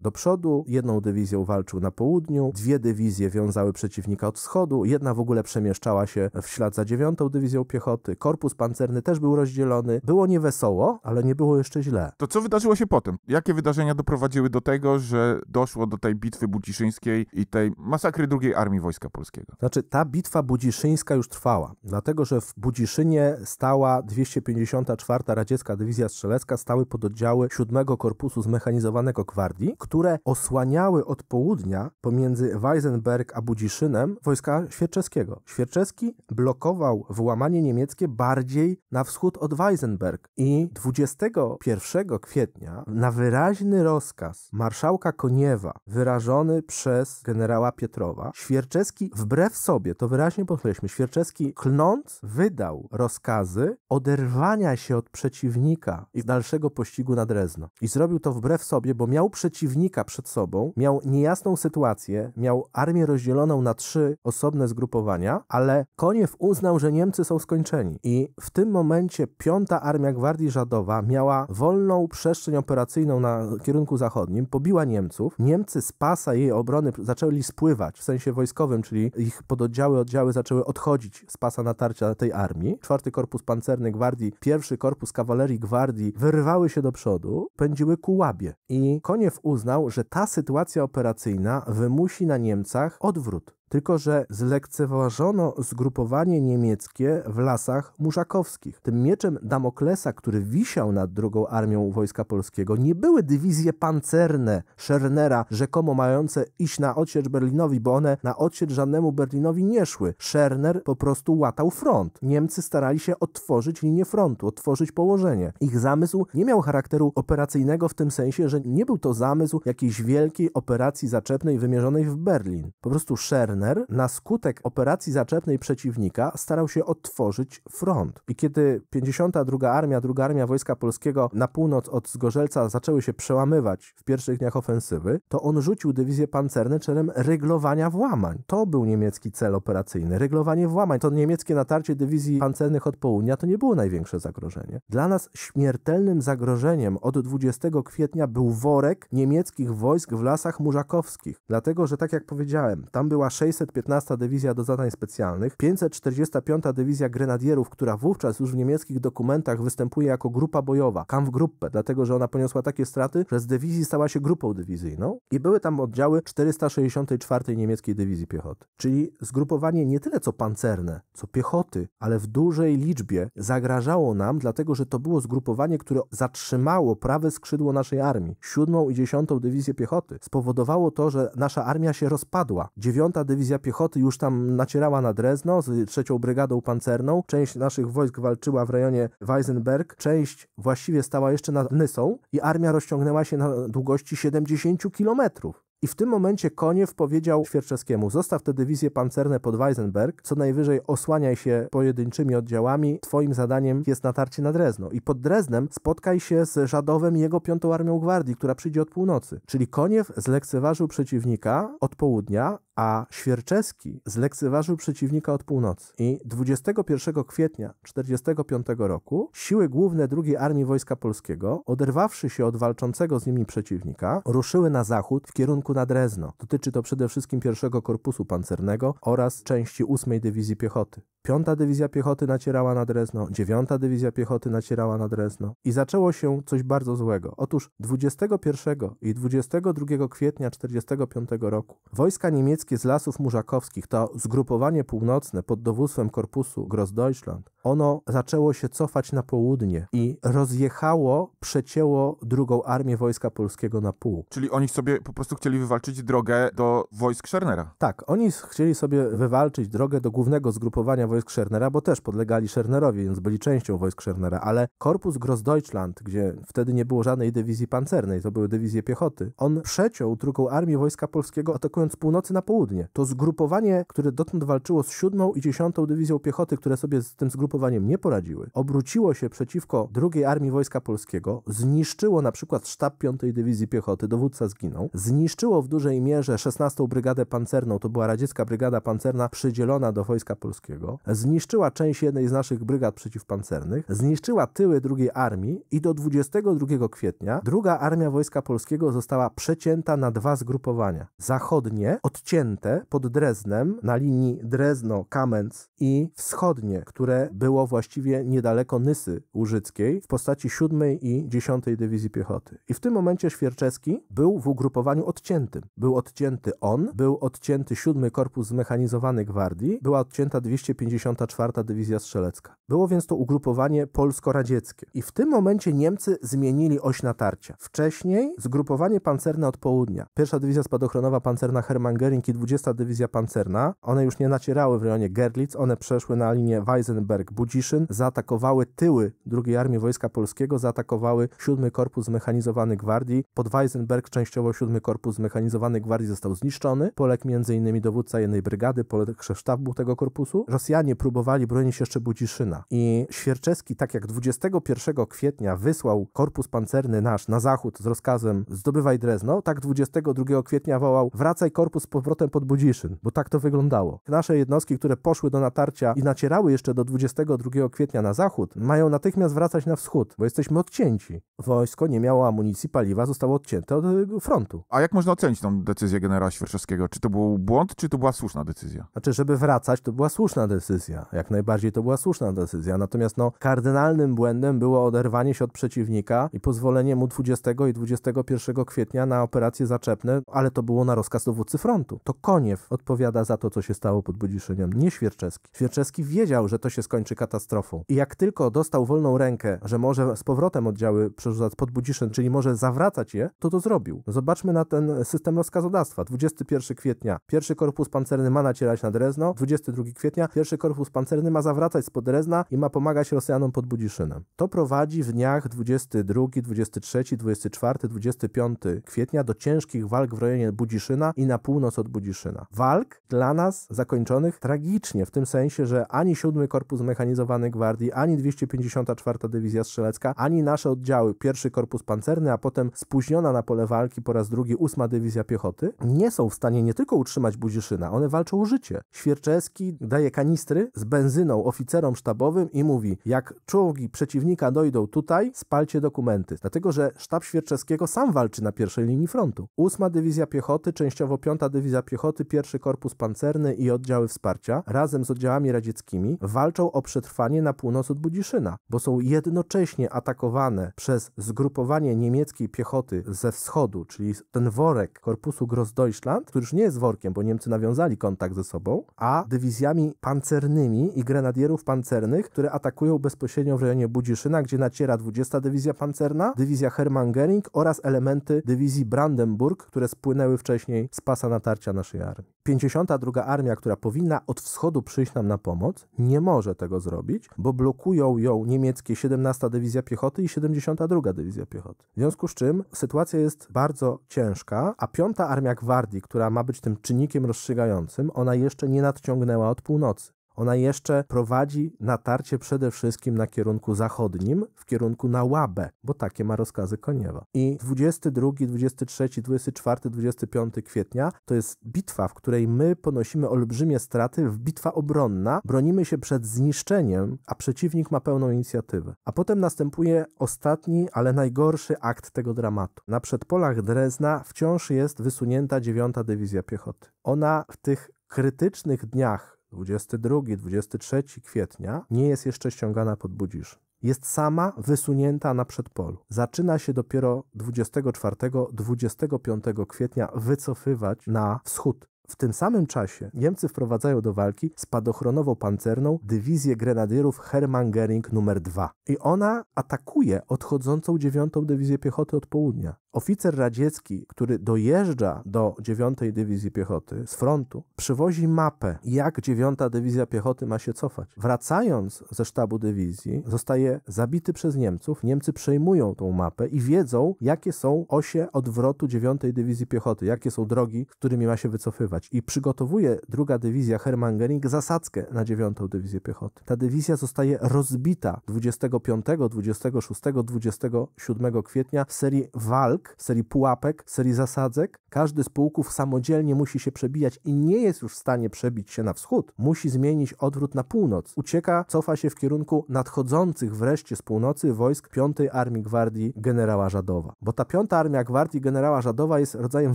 do przodu, jedną dywizją walczył na południu, dwie Dwie dywizje wiązały przeciwnika od wschodu, jedna w ogóle przemieszczała się w ślad za dziewiątą dywizją piechoty, korpus pancerny też był rozdzielony. Było niewesoło, ale nie było jeszcze źle. To co wydarzyło się potem? Jakie wydarzenia doprowadziły do tego, że doszło do tej bitwy budziszyńskiej i tej masakry drugiej armii Wojska Polskiego? Znaczy, ta bitwa budziszyńska już trwała, dlatego że w Budziszynie stała 254. Radziecka Dywizja Strzelecka, stały pododdziały 7. Korpusu Zmechanizowanego Gwardii, które osłaniały od południa pomiędzy Weisenberg a Budziszynem wojska Świerczeskiego. Świerczeski blokował włamanie niemieckie bardziej na wschód od Weisenberg i 21 kwietnia na wyraźny rozkaz marszałka Koniewa wyrażony przez generała Pietrowa Świerczeski wbrew sobie, to wyraźnie podkreślmy, Świerczeski klnąc wydał rozkazy oderwania się od przeciwnika i dalszego pościgu na Drezno. I zrobił to wbrew sobie, bo miał przeciwnika przed sobą, miał niejasną sytuację, miał miał armię rozdzieloną na trzy osobne zgrupowania, ale Koniew uznał, że Niemcy są skończeni i w tym momencie piąta armia Gwardii Żadowa miała wolną przestrzeń operacyjną na kierunku zachodnim, pobiła Niemców. Niemcy z pasa jej obrony zaczęli spływać w sensie wojskowym, czyli ich pododdziały, oddziały zaczęły odchodzić z pasa natarcia tej armii. Czwarty Korpus Pancerny Gwardii, pierwszy Korpus Kawalerii Gwardii wyrwały się do przodu, pędziły ku łabie i Koniew uznał, że ta sytuacja operacyjna wymusi na Niemcach odwrót. Tylko, że zlekceważono zgrupowanie niemieckie w lasach muszakowskich. Tym mieczem Damoklesa, który wisiał nad drugą armią Wojska Polskiego, nie były dywizje pancerne Schernera, rzekomo mające iść na odsiecz Berlinowi, bo one na odsiecz żadnemu Berlinowi nie szły. Scherner po prostu łatał front. Niemcy starali się otworzyć linię frontu, otworzyć położenie. Ich zamysł nie miał charakteru operacyjnego w tym sensie, że nie był to zamysł jakiejś wielkiej operacji zaczepnej wymierzonej w Berlin. Po prostu Scherner na skutek operacji zaczepnej przeciwnika starał się odtworzyć front. I kiedy 52 Armia, 2 Armia Wojska Polskiego na północ od Zgorzelca zaczęły się przełamywać w pierwszych dniach ofensywy, to on rzucił dywizję pancerne celem reglowania włamań. To był niemiecki cel operacyjny, reglowanie włamań. To niemieckie natarcie dywizji pancernych od południa to nie było największe zagrożenie. Dla nas śmiertelnym zagrożeniem od 20 kwietnia był worek niemieckich wojsk w lasach murzakowskich, dlatego że tak jak powiedziałem, tam była 6 615 Dywizja do Zadań Specjalnych, 545 Dywizja Grenadierów, która wówczas już w niemieckich dokumentach występuje jako grupa bojowa, Kampfgruppe, dlatego że ona poniosła takie straty, że z dywizji stała się grupą dywizyjną i były tam oddziały 464 niemieckiej Dywizji Piechoty. Czyli zgrupowanie nie tyle co pancerne, co piechoty, ale w dużej liczbie zagrażało nam, dlatego że to było zgrupowanie, które zatrzymało prawe skrzydło naszej armii, 7 i 10 Dywizję Piechoty. Spowodowało to, że nasza armia się rozpadła. 9 Dywizja dywizja piechoty już tam nacierała na Drezno z trzecią brygadą pancerną. Część naszych wojsk walczyła w rejonie Weisenberg, część właściwie stała jeszcze nad Nysą i armia rozciągnęła się na długości 70 kilometrów. I w tym momencie Koniew powiedział Świerczewskiemu: Zostaw te dywizje pancerne pod Weisenberg, co najwyżej osłaniaj się pojedynczymi oddziałami. Twoim zadaniem jest natarcie na Drezno. I pod Dreznem spotkaj się z Żadowem i jego piątą armią gwardii, która przyjdzie od północy. Czyli Koniew zlekceważył przeciwnika od południa, a Świerczewski zlekceważył przeciwnika od północy i 21 kwietnia 1945 roku siły główne II Armii Wojska Polskiego, oderwawszy się od walczącego z nimi przeciwnika, ruszyły na zachód w kierunku na Drezno. Dotyczy to przede wszystkim I Korpusu Pancernego oraz części 8 Dywizji Piechoty. Piąta Dywizja Piechoty nacierała na Drezno, dziewiąta Dywizja Piechoty nacierała na Drezno i zaczęło się coś bardzo złego. Otóż 21 i 22 kwietnia 1945 roku wojska niemieckie z Lasów Murzakowskich, to zgrupowanie północne pod dowództwem korpusu Grossdeutschland, ono zaczęło się cofać na południe i rozjechało, przecięło drugą armię Wojska Polskiego na pół. Czyli oni sobie po prostu chcieli wywalczyć drogę do wojsk Schernera. Tak, oni chcieli sobie wywalczyć drogę do głównego zgrupowania wojsk wojsk Schernera, bo też podlegali Schernerowi, więc byli częścią wojsk Schernera, ale Korpus Grossdeutschland, gdzie wtedy nie było żadnej dywizji pancernej, to były dywizje piechoty, on przeciął drugą armię Wojska Polskiego, atakując z północy na południe. To zgrupowanie, które dotąd walczyło z siódmą i dziesiątą dywizją piechoty, które sobie z tym zgrupowaniem nie poradziły, obróciło się przeciwko drugiej armii Wojska Polskiego, zniszczyło na przykład sztab piątej dywizji piechoty, dowódca zginął, zniszczyło w dużej mierze 16 brygadę pancerną, to była radziecka brygada pancerna przydzielona do Wojska Polskiego, zniszczyła część jednej z naszych brygad przeciwpancernych, zniszczyła tyły drugiej armii i do 22 kwietnia druga armia Wojska Polskiego została przecięta na dwa zgrupowania. Zachodnie odcięte pod Dreznem na linii Drezno-Kamenc i wschodnie, które było właściwie niedaleko Nysy Łużyckiej w postaci 7 i 10 Dywizji Piechoty. I w tym momencie Świerczewski był w ugrupowaniu odciętym. Był odcięty on, był odcięty 7 Korpus Zmechanizowany Gwardii, była odcięta 250 54. Dywizja Strzelecka. Było więc to ugrupowanie polsko-radzieckie i w tym momencie Niemcy zmienili oś natarcia. Wcześniej zgrupowanie pancerne od południa. Pierwsza Dywizja Spadochronowa Pancerna Hermann Göring i 20. Dywizja Pancerna. One już nie nacierały w rejonie Gerlitz, one przeszły na linię Weisenberg-Budziszyn, zaatakowały tyły II Armii Wojska Polskiego, zaatakowały 7 Korpus Zmechanizowany Gwardii. Pod Weisenberg częściowo 7 Korpus Zmechanizowany Gwardii został zniszczony. Polek m.in. dowódca jednej brygady, polek Krzesztaw był tego korpusu. Rosjanie Rosjanie próbowali bronić jeszcze Budziszyna. I Świerczewski, tak jak 21 kwietnia wysłał korpus pancerny nasz na zachód z rozkazem zdobywaj Drezno, tak 22 kwietnia wołał wracaj korpus z powrotem pod Budziszyn, bo tak to wyglądało. Nasze jednostki, które poszły do natarcia i nacierały jeszcze do 22 kwietnia na zachód, mają natychmiast wracać na wschód, bo jesteśmy odcięci. Wojsko nie miało amunicji, paliwa, zostało odcięte od y, frontu. A jak można ocenić tą decyzję generała Świerczewskiego? Czy to był błąd, czy to była słuszna decyzja? Znaczy, żeby wracać, to była słuszna decyzja decyzja. Jak najbardziej to była słuszna decyzja. Natomiast no, kardynalnym błędem było oderwanie się od przeciwnika i pozwolenie mu 20 i 21 kwietnia na operacje zaczepne, ale to było na rozkaz dowódcy frontu. To Koniew odpowiada za to, co się stało pod Budziszyniem, nie Świerczewski. Świerczewski wiedział, że to się skończy katastrofą. I jak tylko dostał wolną rękę, że może z powrotem oddziały przerzucać pod Budziszyn, czyli może zawracać je, to to zrobił. Zobaczmy na ten system rozkazodawstwa. 21 kwietnia pierwszy korpus pancerny ma nacierać na Drezno, 22 kwietnia pierwszy Korpus Pancerny ma zawracać spod Drezna i ma pomagać Rosjanom pod Budziszynem. To prowadzi w dniach 22, 23, 24, 25 kwietnia do ciężkich walk w rejonie Budziszyna i na północ od Budziszyna. Walk dla nas zakończonych tragicznie, w tym sensie, że ani 7 Korpus Mechanizowany Gwardii, ani 254 Dywizja Strzelecka, ani nasze oddziały, pierwszy Korpus Pancerny, a potem spóźniona na pole walki po raz drugi 8 Dywizja Piechoty, nie są w stanie nie tylko utrzymać Budziszyna, one walczą o życie. Świerczewski, daje kanistę kanistry z benzyną oficerom sztabowym i mówi, jak czołgi przeciwnika dojdą tutaj, spalcie dokumenty. Dlatego, że sztab Świerczewskiego sam walczy na pierwszej linii frontu. 8 Dywizja Piechoty, częściowo 5 Dywizja Piechoty, 1 Korpus Pancerny i oddziały wsparcia, razem z oddziałami radzieckimi, walczą o przetrwanie na północ od Budziszyna, bo są jednocześnie atakowane przez zgrupowanie niemieckiej piechoty ze wschodu, czyli ten worek Korpusu Grossdeutschland, który już nie jest workiem, bo Niemcy nawiązali kontakt ze sobą, a dywizjami pancernymi pancernymi i grenadierów pancernych, które atakują bezpośrednio w rejonie Budziszyna, gdzie naciera 20 Dywizja Pancerna, Dywizja Hermann Gering oraz elementy Dywizji Brandenburg, które spłynęły wcześniej z pasa natarcia naszej armii. 52 Armia, która powinna od wschodu przyjść nam na pomoc, nie może tego zrobić, bo blokują ją niemieckie 17 Dywizja Piechoty i 72 Dywizja Piechoty. W związku z czym sytuacja jest bardzo ciężka, a 5 Armia Gwardii, która ma być tym czynnikiem rozstrzygającym, ona jeszcze nie nadciągnęła od północy ona jeszcze prowadzi natarcie przede wszystkim na kierunku zachodnim, w kierunku na Łabę, bo takie ma rozkazy Koniewa. I 22, 23, 24, 25 kwietnia to jest bitwa, w której my ponosimy olbrzymie straty, w bitwa obronna, bronimy się przed zniszczeniem, a przeciwnik ma pełną inicjatywę. A potem następuje ostatni, ale najgorszy akt tego dramatu. Na przedpolach Drezna wciąż jest wysunięta 9 Dywizja Piechoty. Ona w tych krytycznych dniach 22, 23 kwietnia nie jest jeszcze ściągana pod budzisz. Jest sama wysunięta na przedpolu. Zaczyna się dopiero 24-25 kwietnia wycofywać na wschód. W tym samym czasie Niemcy wprowadzają do walki spadochronowo-pancerną dywizję grenadierów Hermann Gering nr 2 i ona atakuje odchodzącą 9 Dywizję Piechoty od południa. Oficer radziecki, który dojeżdża do 9 Dywizji Piechoty z frontu, przywozi mapę, jak 9 Dywizja Piechoty ma się cofać. Wracając ze sztabu dywizji, zostaje zabity przez Niemców. Niemcy przejmują tą mapę i wiedzą, jakie są osie odwrotu 9 Dywizji Piechoty, jakie są drogi, którymi ma się wycofywać i przygotowuje druga dywizja Hermann Göring zasadzkę na dziewiątą dywizję piechoty. Ta dywizja zostaje rozbita 25, 26, 27 kwietnia w serii walk, w serii pułapek, w serii zasadzek. Każdy z pułków samodzielnie musi się przebijać i nie jest już w stanie przebić się na wschód. Musi zmienić odwrót na północ. Ucieka, cofa się w kierunku nadchodzących wreszcie z północy wojsk 5 Armii Gwardii generała Żadowa. Bo ta 5 Armia Gwardii generała Żadowa jest rodzajem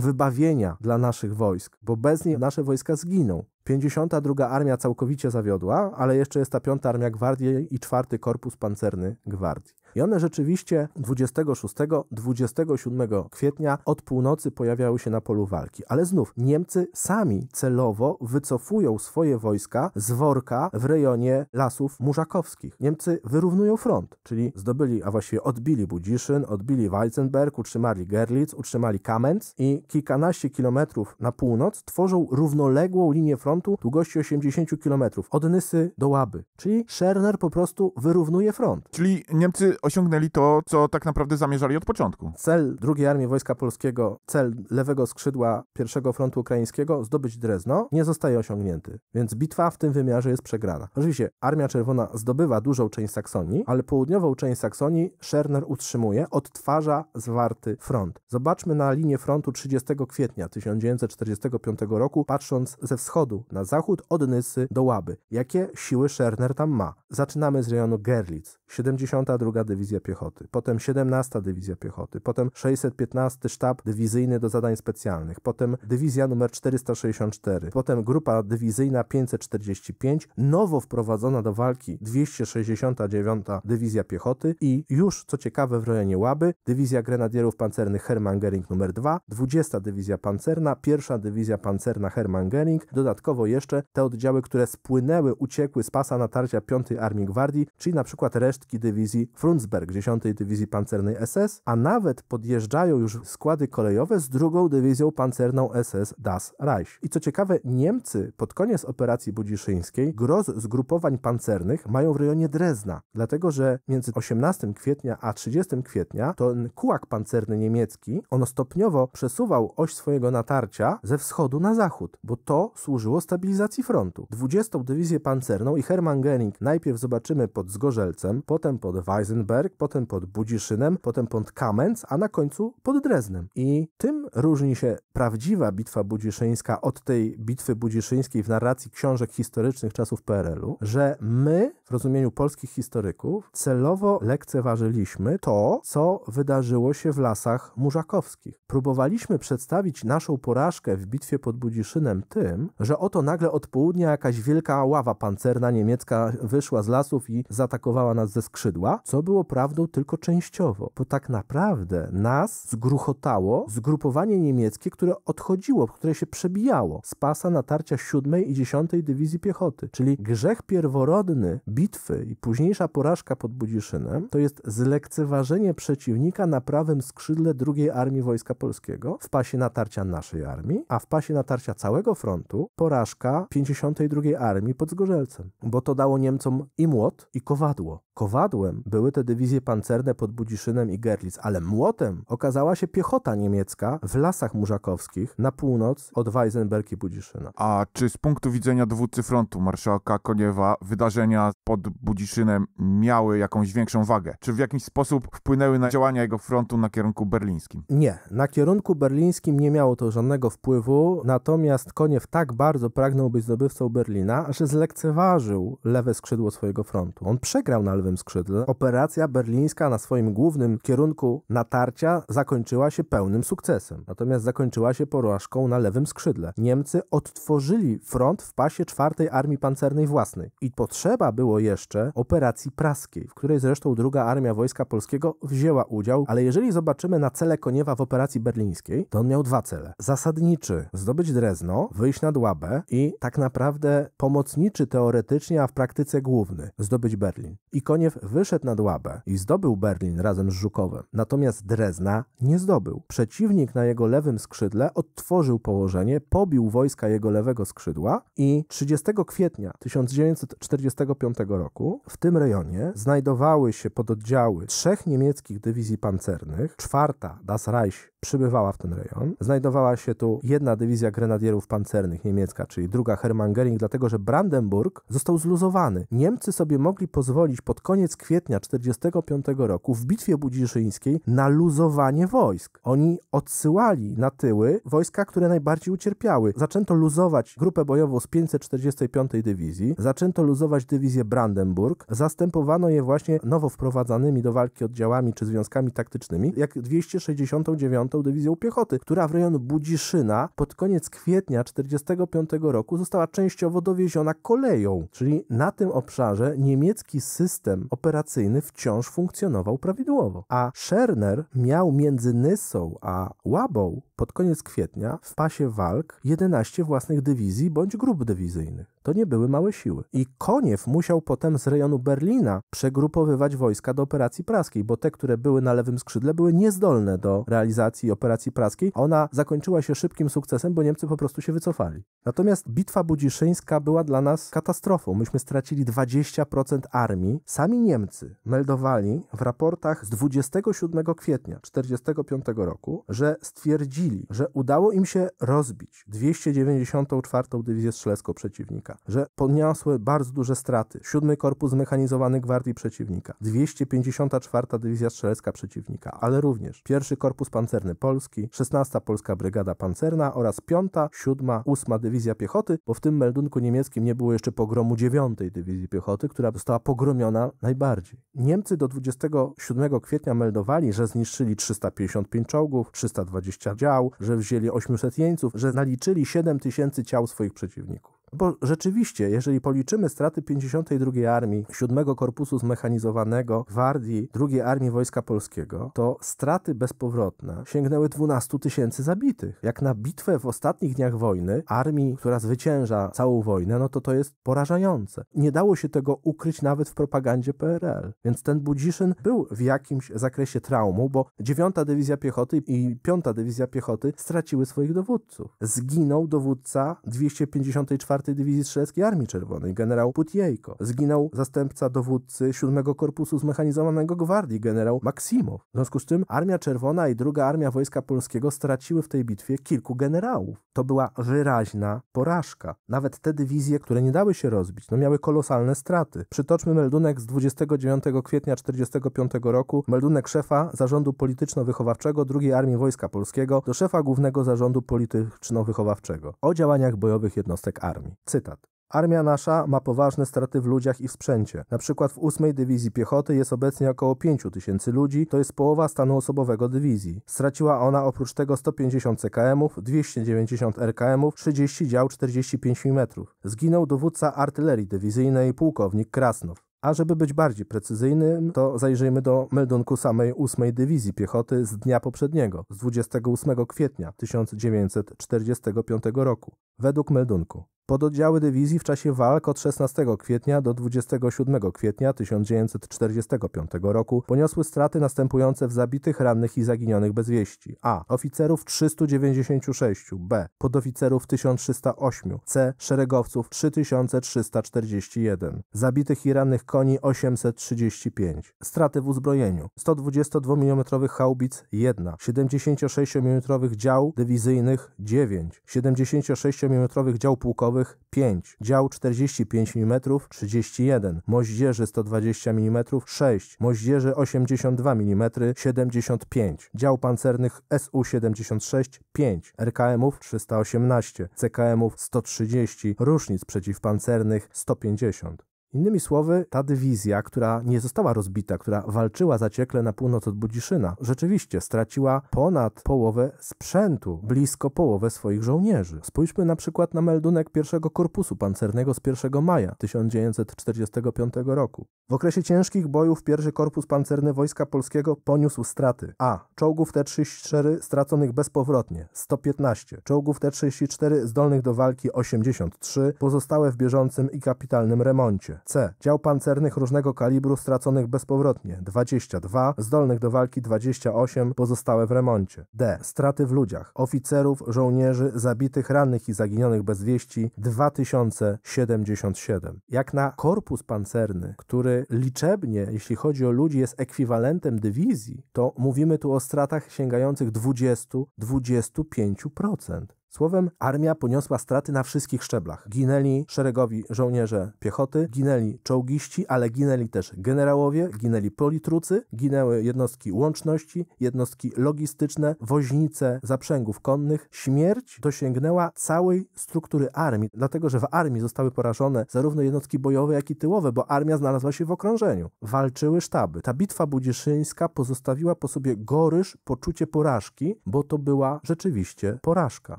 wybawienia dla naszych wojsk, bo bez bez niej nasze wojska zginą. 52 Armia całkowicie zawiodła, ale jeszcze jest ta 5 Armia Gwardii i 4 Korpus Pancerny Gwardii. I one rzeczywiście 26-27 kwietnia od północy pojawiały się na polu walki. Ale znów Niemcy sami celowo wycofują swoje wojska z worka w rejonie lasów murzakowskich. Niemcy wyrównują front, czyli zdobyli, a właściwie odbili Budziszyn, odbili Weizenberg, utrzymali Gerlitz, utrzymali Kamenz i kilkanaście kilometrów na północ tworzą równoległą linię frontu długości 80 kilometrów od Nysy do Łaby. Czyli Scherner po prostu wyrównuje front. Czyli Niemcy osiągnęli to, co tak naprawdę zamierzali od początku. Cel drugiej Armii Wojska Polskiego, cel lewego skrzydła I Frontu Ukraińskiego, zdobyć Drezno, nie zostaje osiągnięty, więc bitwa w tym wymiarze jest przegrana. Oczywiście Armia Czerwona zdobywa dużą część Saksonii, ale południową część Saksonii Scherner utrzymuje, odtwarza zwarty front. Zobaczmy na linię frontu 30 kwietnia 1945 roku, patrząc ze wschodu na zachód od Nysy do Łaby. Jakie siły Scherner tam ma? Zaczynamy z rejonu Gerlitz. 72 Dywizja Piechoty, potem 17 Dywizja Piechoty, potem 615 Sztab Dywizyjny do Zadań Specjalnych, potem Dywizja numer 464, potem Grupa Dywizyjna 545, nowo wprowadzona do walki 269 Dywizja Piechoty i już, co ciekawe, w rejonie Łaby Dywizja Grenadierów Pancernych Hermann Gering numer 2, 20 Dywizja Pancerna, 1 Dywizja Pancerna Hermann Gering, dodatkowo jeszcze te oddziały, które spłynęły, uciekły z pasa natarcia 5 Armii Gwardii, czyli na przykład reszty szóstki dywizji Frunzberg, 10 dywizji pancernej SS, a nawet podjeżdżają już składy kolejowe z drugą dywizją pancerną SS Das Reich. I co ciekawe, Niemcy pod koniec operacji budziszyńskiej groz zgrupowań pancernych mają w rejonie Drezna, dlatego że między 18 kwietnia a 30 kwietnia ten kułak pancerny niemiecki, ono stopniowo przesuwał oś swojego natarcia ze wschodu na zachód, bo to służyło stabilizacji frontu. 20 dywizję pancerną i Hermann Göring najpierw zobaczymy pod Zgorzelcem, potem pod Weisenberg, potem pod Budziszynem, potem pod Kamenz, a na końcu pod Dreznem. I tym różni się prawdziwa bitwa budziszyńska od tej bitwy budziszyńskiej w narracji książek historycznych czasów PRL-u, że my w rozumieniu polskich historyków celowo lekceważyliśmy to, co wydarzyło się w lasach murzakowskich. Próbowaliśmy przedstawić naszą porażkę w bitwie pod Budziszynem tym, że oto nagle od południa jakaś wielka ława pancerna niemiecka wyszła z lasów i zaatakowała nas ze skrzydła, co było prawdą tylko częściowo, bo tak naprawdę nas zgruchotało zgrupowanie niemieckie, które odchodziło, które się przebijało z pasa natarcia 7 i 10 Dywizji Piechoty. Czyli grzech pierworodny bitwy i późniejsza porażka pod Budziszynem to jest zlekceważenie przeciwnika na prawym skrzydle II Armii Wojska Polskiego w pasie natarcia naszej armii, a w pasie natarcia całego frontu porażka 52 Armii pod Zgorzelcem, bo to dało Niemcom i młot, i kowadło. Kowadłem były te dywizje pancerne pod Budziszynem i Gerlitz, ale młotem okazała się piechota niemiecka w lasach murzakowskich na północ od Weisenberg i Budziszyna. A czy z punktu widzenia dowódcy frontu marszałka Koniewa wydarzenia pod Budziszynem miały jakąś większą wagę? Czy w jakiś sposób wpłynęły na działania jego frontu na kierunku berlińskim? Nie, na kierunku berlińskim nie miało to żadnego wpływu, natomiast Koniew tak bardzo pragnął być zdobywcą Berlina, że zlekceważył lewe skrzydło swojego frontu. On przegrał na lewym skrzydle, operacja berlińska na swoim głównym kierunku natarcia zakończyła się pełnym sukcesem. Natomiast zakończyła się porażką na lewym skrzydle. Niemcy odtworzyli front w pasie czwartej Armii Pancernej własnej. I potrzeba było jeszcze operacji praskiej, w której zresztą druga Armia Wojska Polskiego wzięła udział, ale jeżeli zobaczymy na cele Koniewa w operacji berlińskiej, to on miał dwa cele. Zasadniczy zdobyć Drezno, wyjść na Łabę i tak naprawdę pomocniczy teoretycznie, a w praktyce główny zdobyć Berlin. I koniec wyszedł nad Łabę i zdobył Berlin razem z Żukowem, natomiast Drezna nie zdobył. Przeciwnik na jego lewym skrzydle odtworzył położenie, pobił wojska jego lewego skrzydła i 30 kwietnia 1945 roku w tym rejonie znajdowały się pododdziały trzech niemieckich dywizji pancernych, czwarta Das Reich przybywała w ten rejon. Znajdowała się tu jedna dywizja grenadierów pancernych niemiecka, czyli druga Hermangering, dlatego że Brandenburg został zluzowany. Niemcy sobie mogli pozwolić pod koniec kwietnia 1945 roku w bitwie budziszyńskiej na luzowanie wojsk. Oni odsyłali na tyły wojska, które najbardziej ucierpiały. Zaczęto luzować grupę bojową z 545 dywizji, zaczęto luzować dywizję Brandenburg, zastępowano je właśnie nowo wprowadzanymi do walki oddziałami czy związkami taktycznymi, jak 269 9 Dywizją Piechoty, która w rejon Budziszyna pod koniec kwietnia 1945 roku została częściowo dowieziona koleją, czyli na tym obszarze niemiecki system operacyjny wciąż funkcjonował prawidłowo. A Scherner miał między Nysą a Łabą pod koniec kwietnia w pasie walk 11 własnych dywizji bądź grup dywizyjnych. To nie były małe siły. I Koniew musiał potem z rejonu Berlina przegrupowywać wojska do operacji praskiej, bo te, które były na lewym skrzydle, były niezdolne do realizacji operacji praskiej. Ona zakończyła się szybkim sukcesem, bo Niemcy po prostu się wycofali. Natomiast bitwa budziszyńska była dla nas katastrofą. Myśmy stracili 20% armii. Sami Niemcy meldowali w raportach z 27 kwietnia 1945 roku, że stwierdzili, że udało im się rozbić 294 Dywizję Strzelecką przeciwnika że poniosły bardzo duże straty. Siódmy Korpus Zmechanizowany Gwardii Przeciwnika, 254 Dywizja Strzelecka Przeciwnika, ale również pierwszy Korpus Pancerny Polski, 16 Polska Brygada Pancerna oraz 5, 7, 8 Dywizja Piechoty, bo w tym meldunku niemieckim nie było jeszcze pogromu 9 Dywizji Piechoty, która została pogromiona najbardziej. Niemcy do 27 kwietnia meldowali, że zniszczyli 355 czołgów, 320 dział, że wzięli 800 jeńców, że naliczyli 7000 ciał swoich przeciwników. Bo rzeczywiście, jeżeli policzymy straty 52 Armii, 7 Korpusu Zmechanizowanego, Gwardii, 2 Armii Wojska Polskiego, to straty bezpowrotne sięgnęły 12 tysięcy zabitych. Jak na bitwę w ostatnich dniach wojny, armii, która zwycięża całą wojnę, no to to jest porażające. Nie dało się tego ukryć nawet w propagandzie PRL. Więc ten Budziszyn był w jakimś zakresie traumą, bo 9 Dywizja Piechoty i 5 Dywizja Piechoty straciły swoich dowódców. Zginął dowódca 254 4 Dywizji Strzeleckiej Armii Czerwonej, generał Putiejko. Zginął zastępca dowódcy 7 Korpusu Zmechanizowanego Gwardii, generał Maksimow. W związku z czym Armia Czerwona i druga Armia Wojska Polskiego straciły w tej bitwie kilku generałów. To była wyraźna porażka. Nawet te dywizje, które nie dały się rozbić, no miały kolosalne straty. Przytoczmy meldunek z 29 kwietnia 1945 roku, meldunek szefa Zarządu Polityczno-Wychowawczego II Armii Wojska Polskiego do szefa Głównego Zarządu Polityczno-Wychowawczego o działaniach bojowych jednostek armii. Cytat. Armia nasza ma poważne straty w ludziach i w sprzęcie. Na przykład w 8 Dywizji Piechoty jest obecnie około 5 tysięcy ludzi, to jest połowa stanu osobowego dywizji. Straciła ona oprócz tego 150 CKM-ów, 290 RKM-ów, 30 dział 45 mm. Zginął dowódca artylerii dywizyjnej pułkownik Krasnow. A żeby być bardziej precyzyjnym, to zajrzyjmy do meldunku samej 8 Dywizji Piechoty z dnia poprzedniego, z 28 kwietnia 1945 roku. Według meldunku Pododdziały dywizji w czasie walk od 16 kwietnia do 27 kwietnia 1945 roku poniosły straty następujące w zabitych, rannych i zaginionych bez wieści. A. Oficerów 396, B. Podoficerów 1308, C. Szeregowców 3341, zabitych i rannych koni 835, straty w uzbrojeniu 122 mm haubic 1, 76 mm dział dywizyjnych 9, 76 mm dział pułkowych okrętowych 5, dział 45 mm 31, moździerzy 120 mm 6, moździerzy 82 mm 75, dział pancernych SU-76 5, RKM-ów 318, CKM-ów 130, różnic przeciwpancernych 150. Innymi słowy, ta dywizja, która nie została rozbita, która walczyła zaciekle na północ od Budziszyna, rzeczywiście straciła ponad połowę sprzętu, blisko połowę swoich żołnierzy. Spójrzmy na przykład na meldunek pierwszego korpusu pancernego z 1 maja 1945 roku. W okresie ciężkich bojów pierwszy korpus pancerny Wojska Polskiego poniósł straty a. czołgów T-34 straconych bezpowrotnie 115, czołgów T-34 zdolnych do walki 83, pozostałe w bieżącym i kapitalnym remoncie C. Dział pancernych różnego kalibru straconych bezpowrotnie 22, zdolnych do walki 28, pozostałe w remoncie. D. Straty w ludziach, oficerów, żołnierzy, zabitych, rannych i zaginionych bez wieści 2077. Jak na korpus pancerny, który liczebnie, jeśli chodzi o ludzi, jest ekwiwalentem dywizji, to mówimy tu o stratach sięgających 20-25%. Słowem, armia poniosła straty na wszystkich szczeblach. Ginęli szeregowi żołnierze piechoty, ginęli czołgiści, ale ginęli też generałowie, ginęli politrucy, ginęły jednostki łączności, jednostki logistyczne, woźnice zaprzęgów konnych. Śmierć dosięgnęła całej struktury armii, dlatego że w armii zostały porażone zarówno jednostki bojowe, jak i tyłowe, bo armia znalazła się w okrążeniu. Walczyły sztaby. Ta bitwa budziszyńska pozostawiła po sobie goryż poczucie porażki, bo to była rzeczywiście porażka.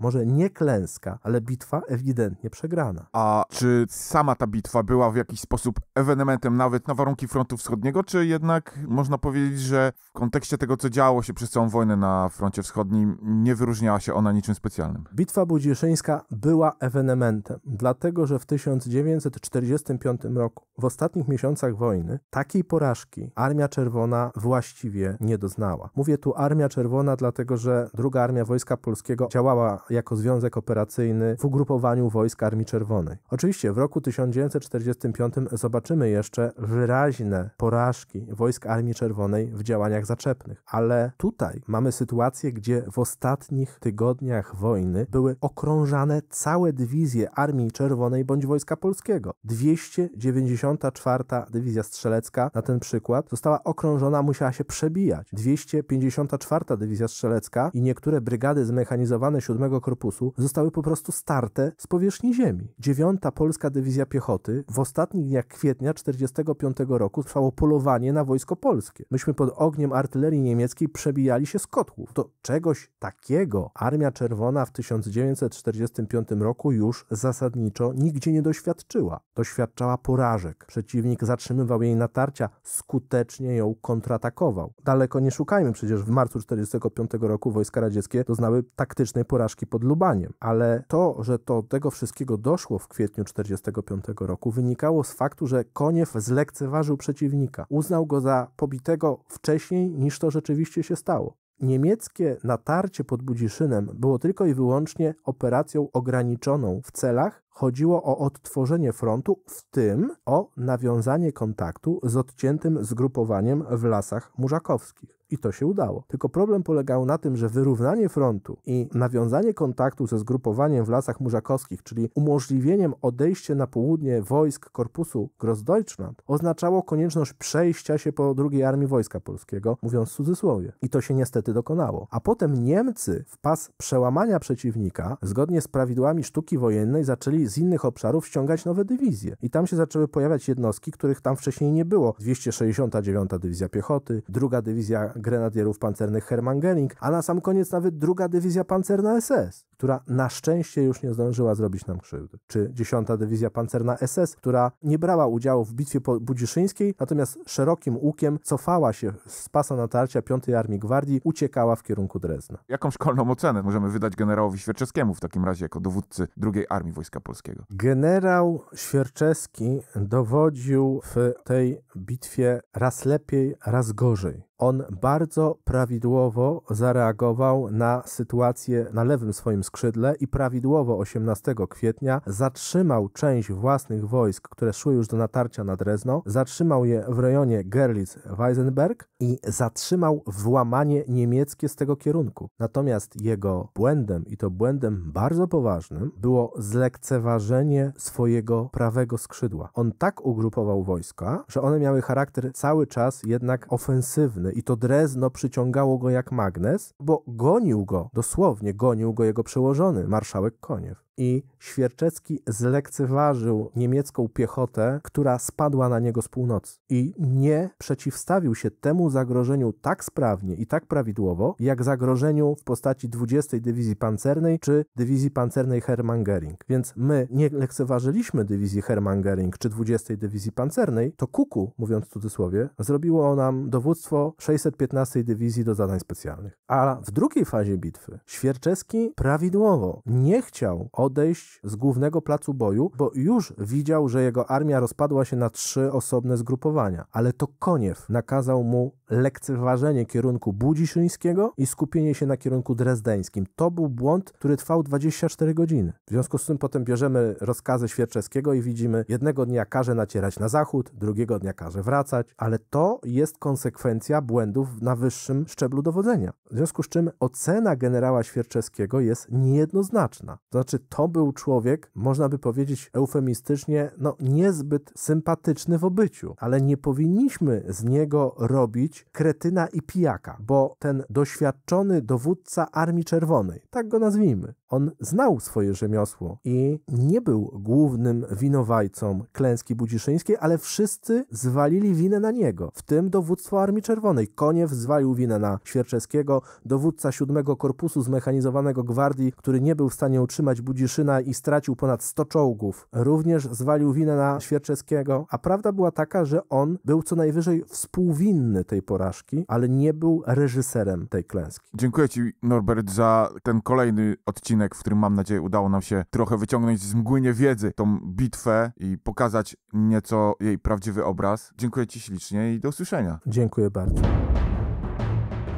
Może nie klęska, ale bitwa ewidentnie przegrana. A czy sama ta bitwa była w jakiś sposób ewenementem nawet na warunki frontu wschodniego, czy jednak można powiedzieć, że w kontekście tego, co działo się przez całą wojnę na froncie wschodnim, nie wyróżniała się ona niczym specjalnym? Bitwa Budzieszyńska była ewenementem, dlatego że w 1945 roku, w ostatnich miesiącach wojny, takiej porażki Armia Czerwona właściwie nie doznała. Mówię tu Armia Czerwona, dlatego że druga Armia Wojska Polskiego działała jako jako związek operacyjny w ugrupowaniu wojsk Armii Czerwonej. Oczywiście w roku 1945 zobaczymy jeszcze wyraźne porażki wojsk Armii Czerwonej w działaniach zaczepnych, ale tutaj mamy sytuację, gdzie w ostatnich tygodniach wojny były okrążane całe dywizje Armii Czerwonej bądź Wojska Polskiego. 294 Dywizja Strzelecka na ten przykład została okrążona, musiała się przebijać. 254 Dywizja Strzelecka i niektóre brygady zmechanizowane 7 Korpusu korpusu zostały po prostu starte z powierzchni ziemi. Dziewiąta Polska Dywizja Piechoty w ostatnich dniach kwietnia 1945 roku trwało polowanie na wojsko polskie. Myśmy pod ogniem artylerii niemieckiej przebijali się z kotłów. To czegoś takiego Armia Czerwona w 1945 roku już zasadniczo nigdzie nie doświadczyła. Doświadczała porażek. Przeciwnik zatrzymywał jej natarcia, skutecznie ją kontratakował. Daleko nie szukajmy, przecież w marcu 1945 roku wojska radzieckie doznały taktycznej porażki pod pod Lubaniem. Ale to, że do tego wszystkiego doszło w kwietniu 1945 roku, wynikało z faktu, że Koniew zlekceważył przeciwnika. Uznał go za pobitego wcześniej niż to rzeczywiście się stało. Niemieckie natarcie pod Budziszynem było tylko i wyłącznie operacją ograniczoną w celach. Chodziło o odtworzenie frontu, w tym o nawiązanie kontaktu z odciętym zgrupowaniem w lasach murzakowskich. I to się udało. Tylko problem polegał na tym, że wyrównanie frontu i nawiązanie kontaktu ze zgrupowaniem w lasach murzakowskich, czyli umożliwieniem odejścia na południe wojsk korpusu Grossdeutschland, oznaczało konieczność przejścia się po drugiej armii Wojska Polskiego, mówiąc w cudzysłowie. I to się niestety dokonało. A potem Niemcy w pas przełamania przeciwnika, zgodnie z prawidłami sztuki wojennej, zaczęli z innych obszarów ściągać nowe dywizje. I tam się zaczęły pojawiać jednostki, których tam wcześniej nie było. 269 Dywizja Piechoty, 2 Dywizja grenadierów pancernych Hermann Göring, a na sam koniec nawet druga dywizja pancerna SS która na szczęście już nie zdążyła zrobić nam krzywdy, czy 10. Dywizja Pancerna SS, która nie brała udziału w bitwie budziszyńskiej, natomiast szerokim łukiem cofała się z pasa natarcia 5. Armii Gwardii, uciekała w kierunku Drezna. Jaką szkolną ocenę możemy wydać generałowi Świerczewskiemu w takim razie jako dowódcy II Armii Wojska Polskiego? Generał Świerczewski dowodził w tej bitwie raz lepiej, raz gorzej on bardzo prawidłowo zareagował na sytuację na lewym swoim skrzydle i prawidłowo 18 kwietnia zatrzymał część własnych wojsk, które szły już do natarcia na Drezno, zatrzymał je w rejonie Gerlitz-Weisenberg i zatrzymał włamanie niemieckie z tego kierunku. Natomiast jego błędem, i to błędem bardzo poważnym, było zlekceważenie swojego prawego skrzydła. On tak ugrupował wojska, że one miały charakter cały czas jednak ofensywny i to Drezno przyciągało go jak magnes, bo gonił go, dosłownie gonił go jego przełożenie przełożony, marszałek Koniew i Świerczewski zlekceważył niemiecką piechotę, która spadła na niego z północy i nie przeciwstawił się temu zagrożeniu tak sprawnie i tak prawidłowo, jak zagrożeniu w postaci 20 Dywizji Pancernej czy Dywizji Pancernej Hermann Gering. Więc my nie lekceważyliśmy Dywizji Hermann Gering czy 20 Dywizji Pancernej, to Kuku, mówiąc w cudzysłowie, zrobiło nam dowództwo 615 Dywizji do zadań specjalnych. A w drugiej fazie bitwy Świerczewski prawidłowo nie chciał odejść z głównego placu boju, bo już widział, że jego armia rozpadła się na trzy osobne zgrupowania. Ale to Koniew nakazał mu lekceważenie kierunku budziszyńskiego i skupienie się na kierunku drezdeńskim. To był błąd, który trwał 24 godziny. W związku z tym potem bierzemy rozkazy Świerczewskiego i widzimy, jednego dnia każe nacierać na zachód, drugiego dnia każe wracać, ale to jest konsekwencja błędów na wyższym szczeblu dowodzenia. W związku z czym ocena generała Świerczewskiego jest niejednoznaczna. To znaczy, to był człowiek, można by powiedzieć eufemistycznie, no niezbyt sympatyczny w obyciu, ale nie powinniśmy z niego robić kretyna i pijaka, bo ten doświadczony dowódca Armii Czerwonej, tak go nazwijmy, on znał swoje rzemiosło i nie był głównym winowajcą klęski budziszyńskiej, ale wszyscy zwalili winę na niego, w tym dowództwo Armii Czerwonej. Koniew zwalił winę na Świerczewskiego, dowódca 7 Korpusu Zmechanizowanego Gwardii, który nie był w stanie utrzymać Budziszyna i stracił ponad 100 czołgów, również zwalił winę na Świerczewskiego, a prawda była taka, że on był co najwyżej współwinny tej porażki, ale nie był reżyserem tej klęski. Dziękuję Ci Norbert za ten kolejny odcinek odcinek, w którym mam nadzieję udało nam się trochę wyciągnąć z mgły niewiedzy tą bitwę i pokazać nieco jej prawdziwy obraz. Dziękuję Ci ślicznie i do usłyszenia. Dziękuję bardzo.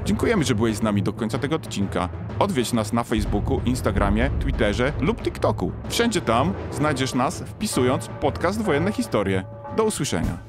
Dziękujemy, że byłeś z nami do końca tego odcinka. Odwiedź nas na Facebooku, Instagramie, Twitterze lub TikToku. Wszędzie tam znajdziesz nas wpisując podcast Wojenne Historie. Do usłyszenia.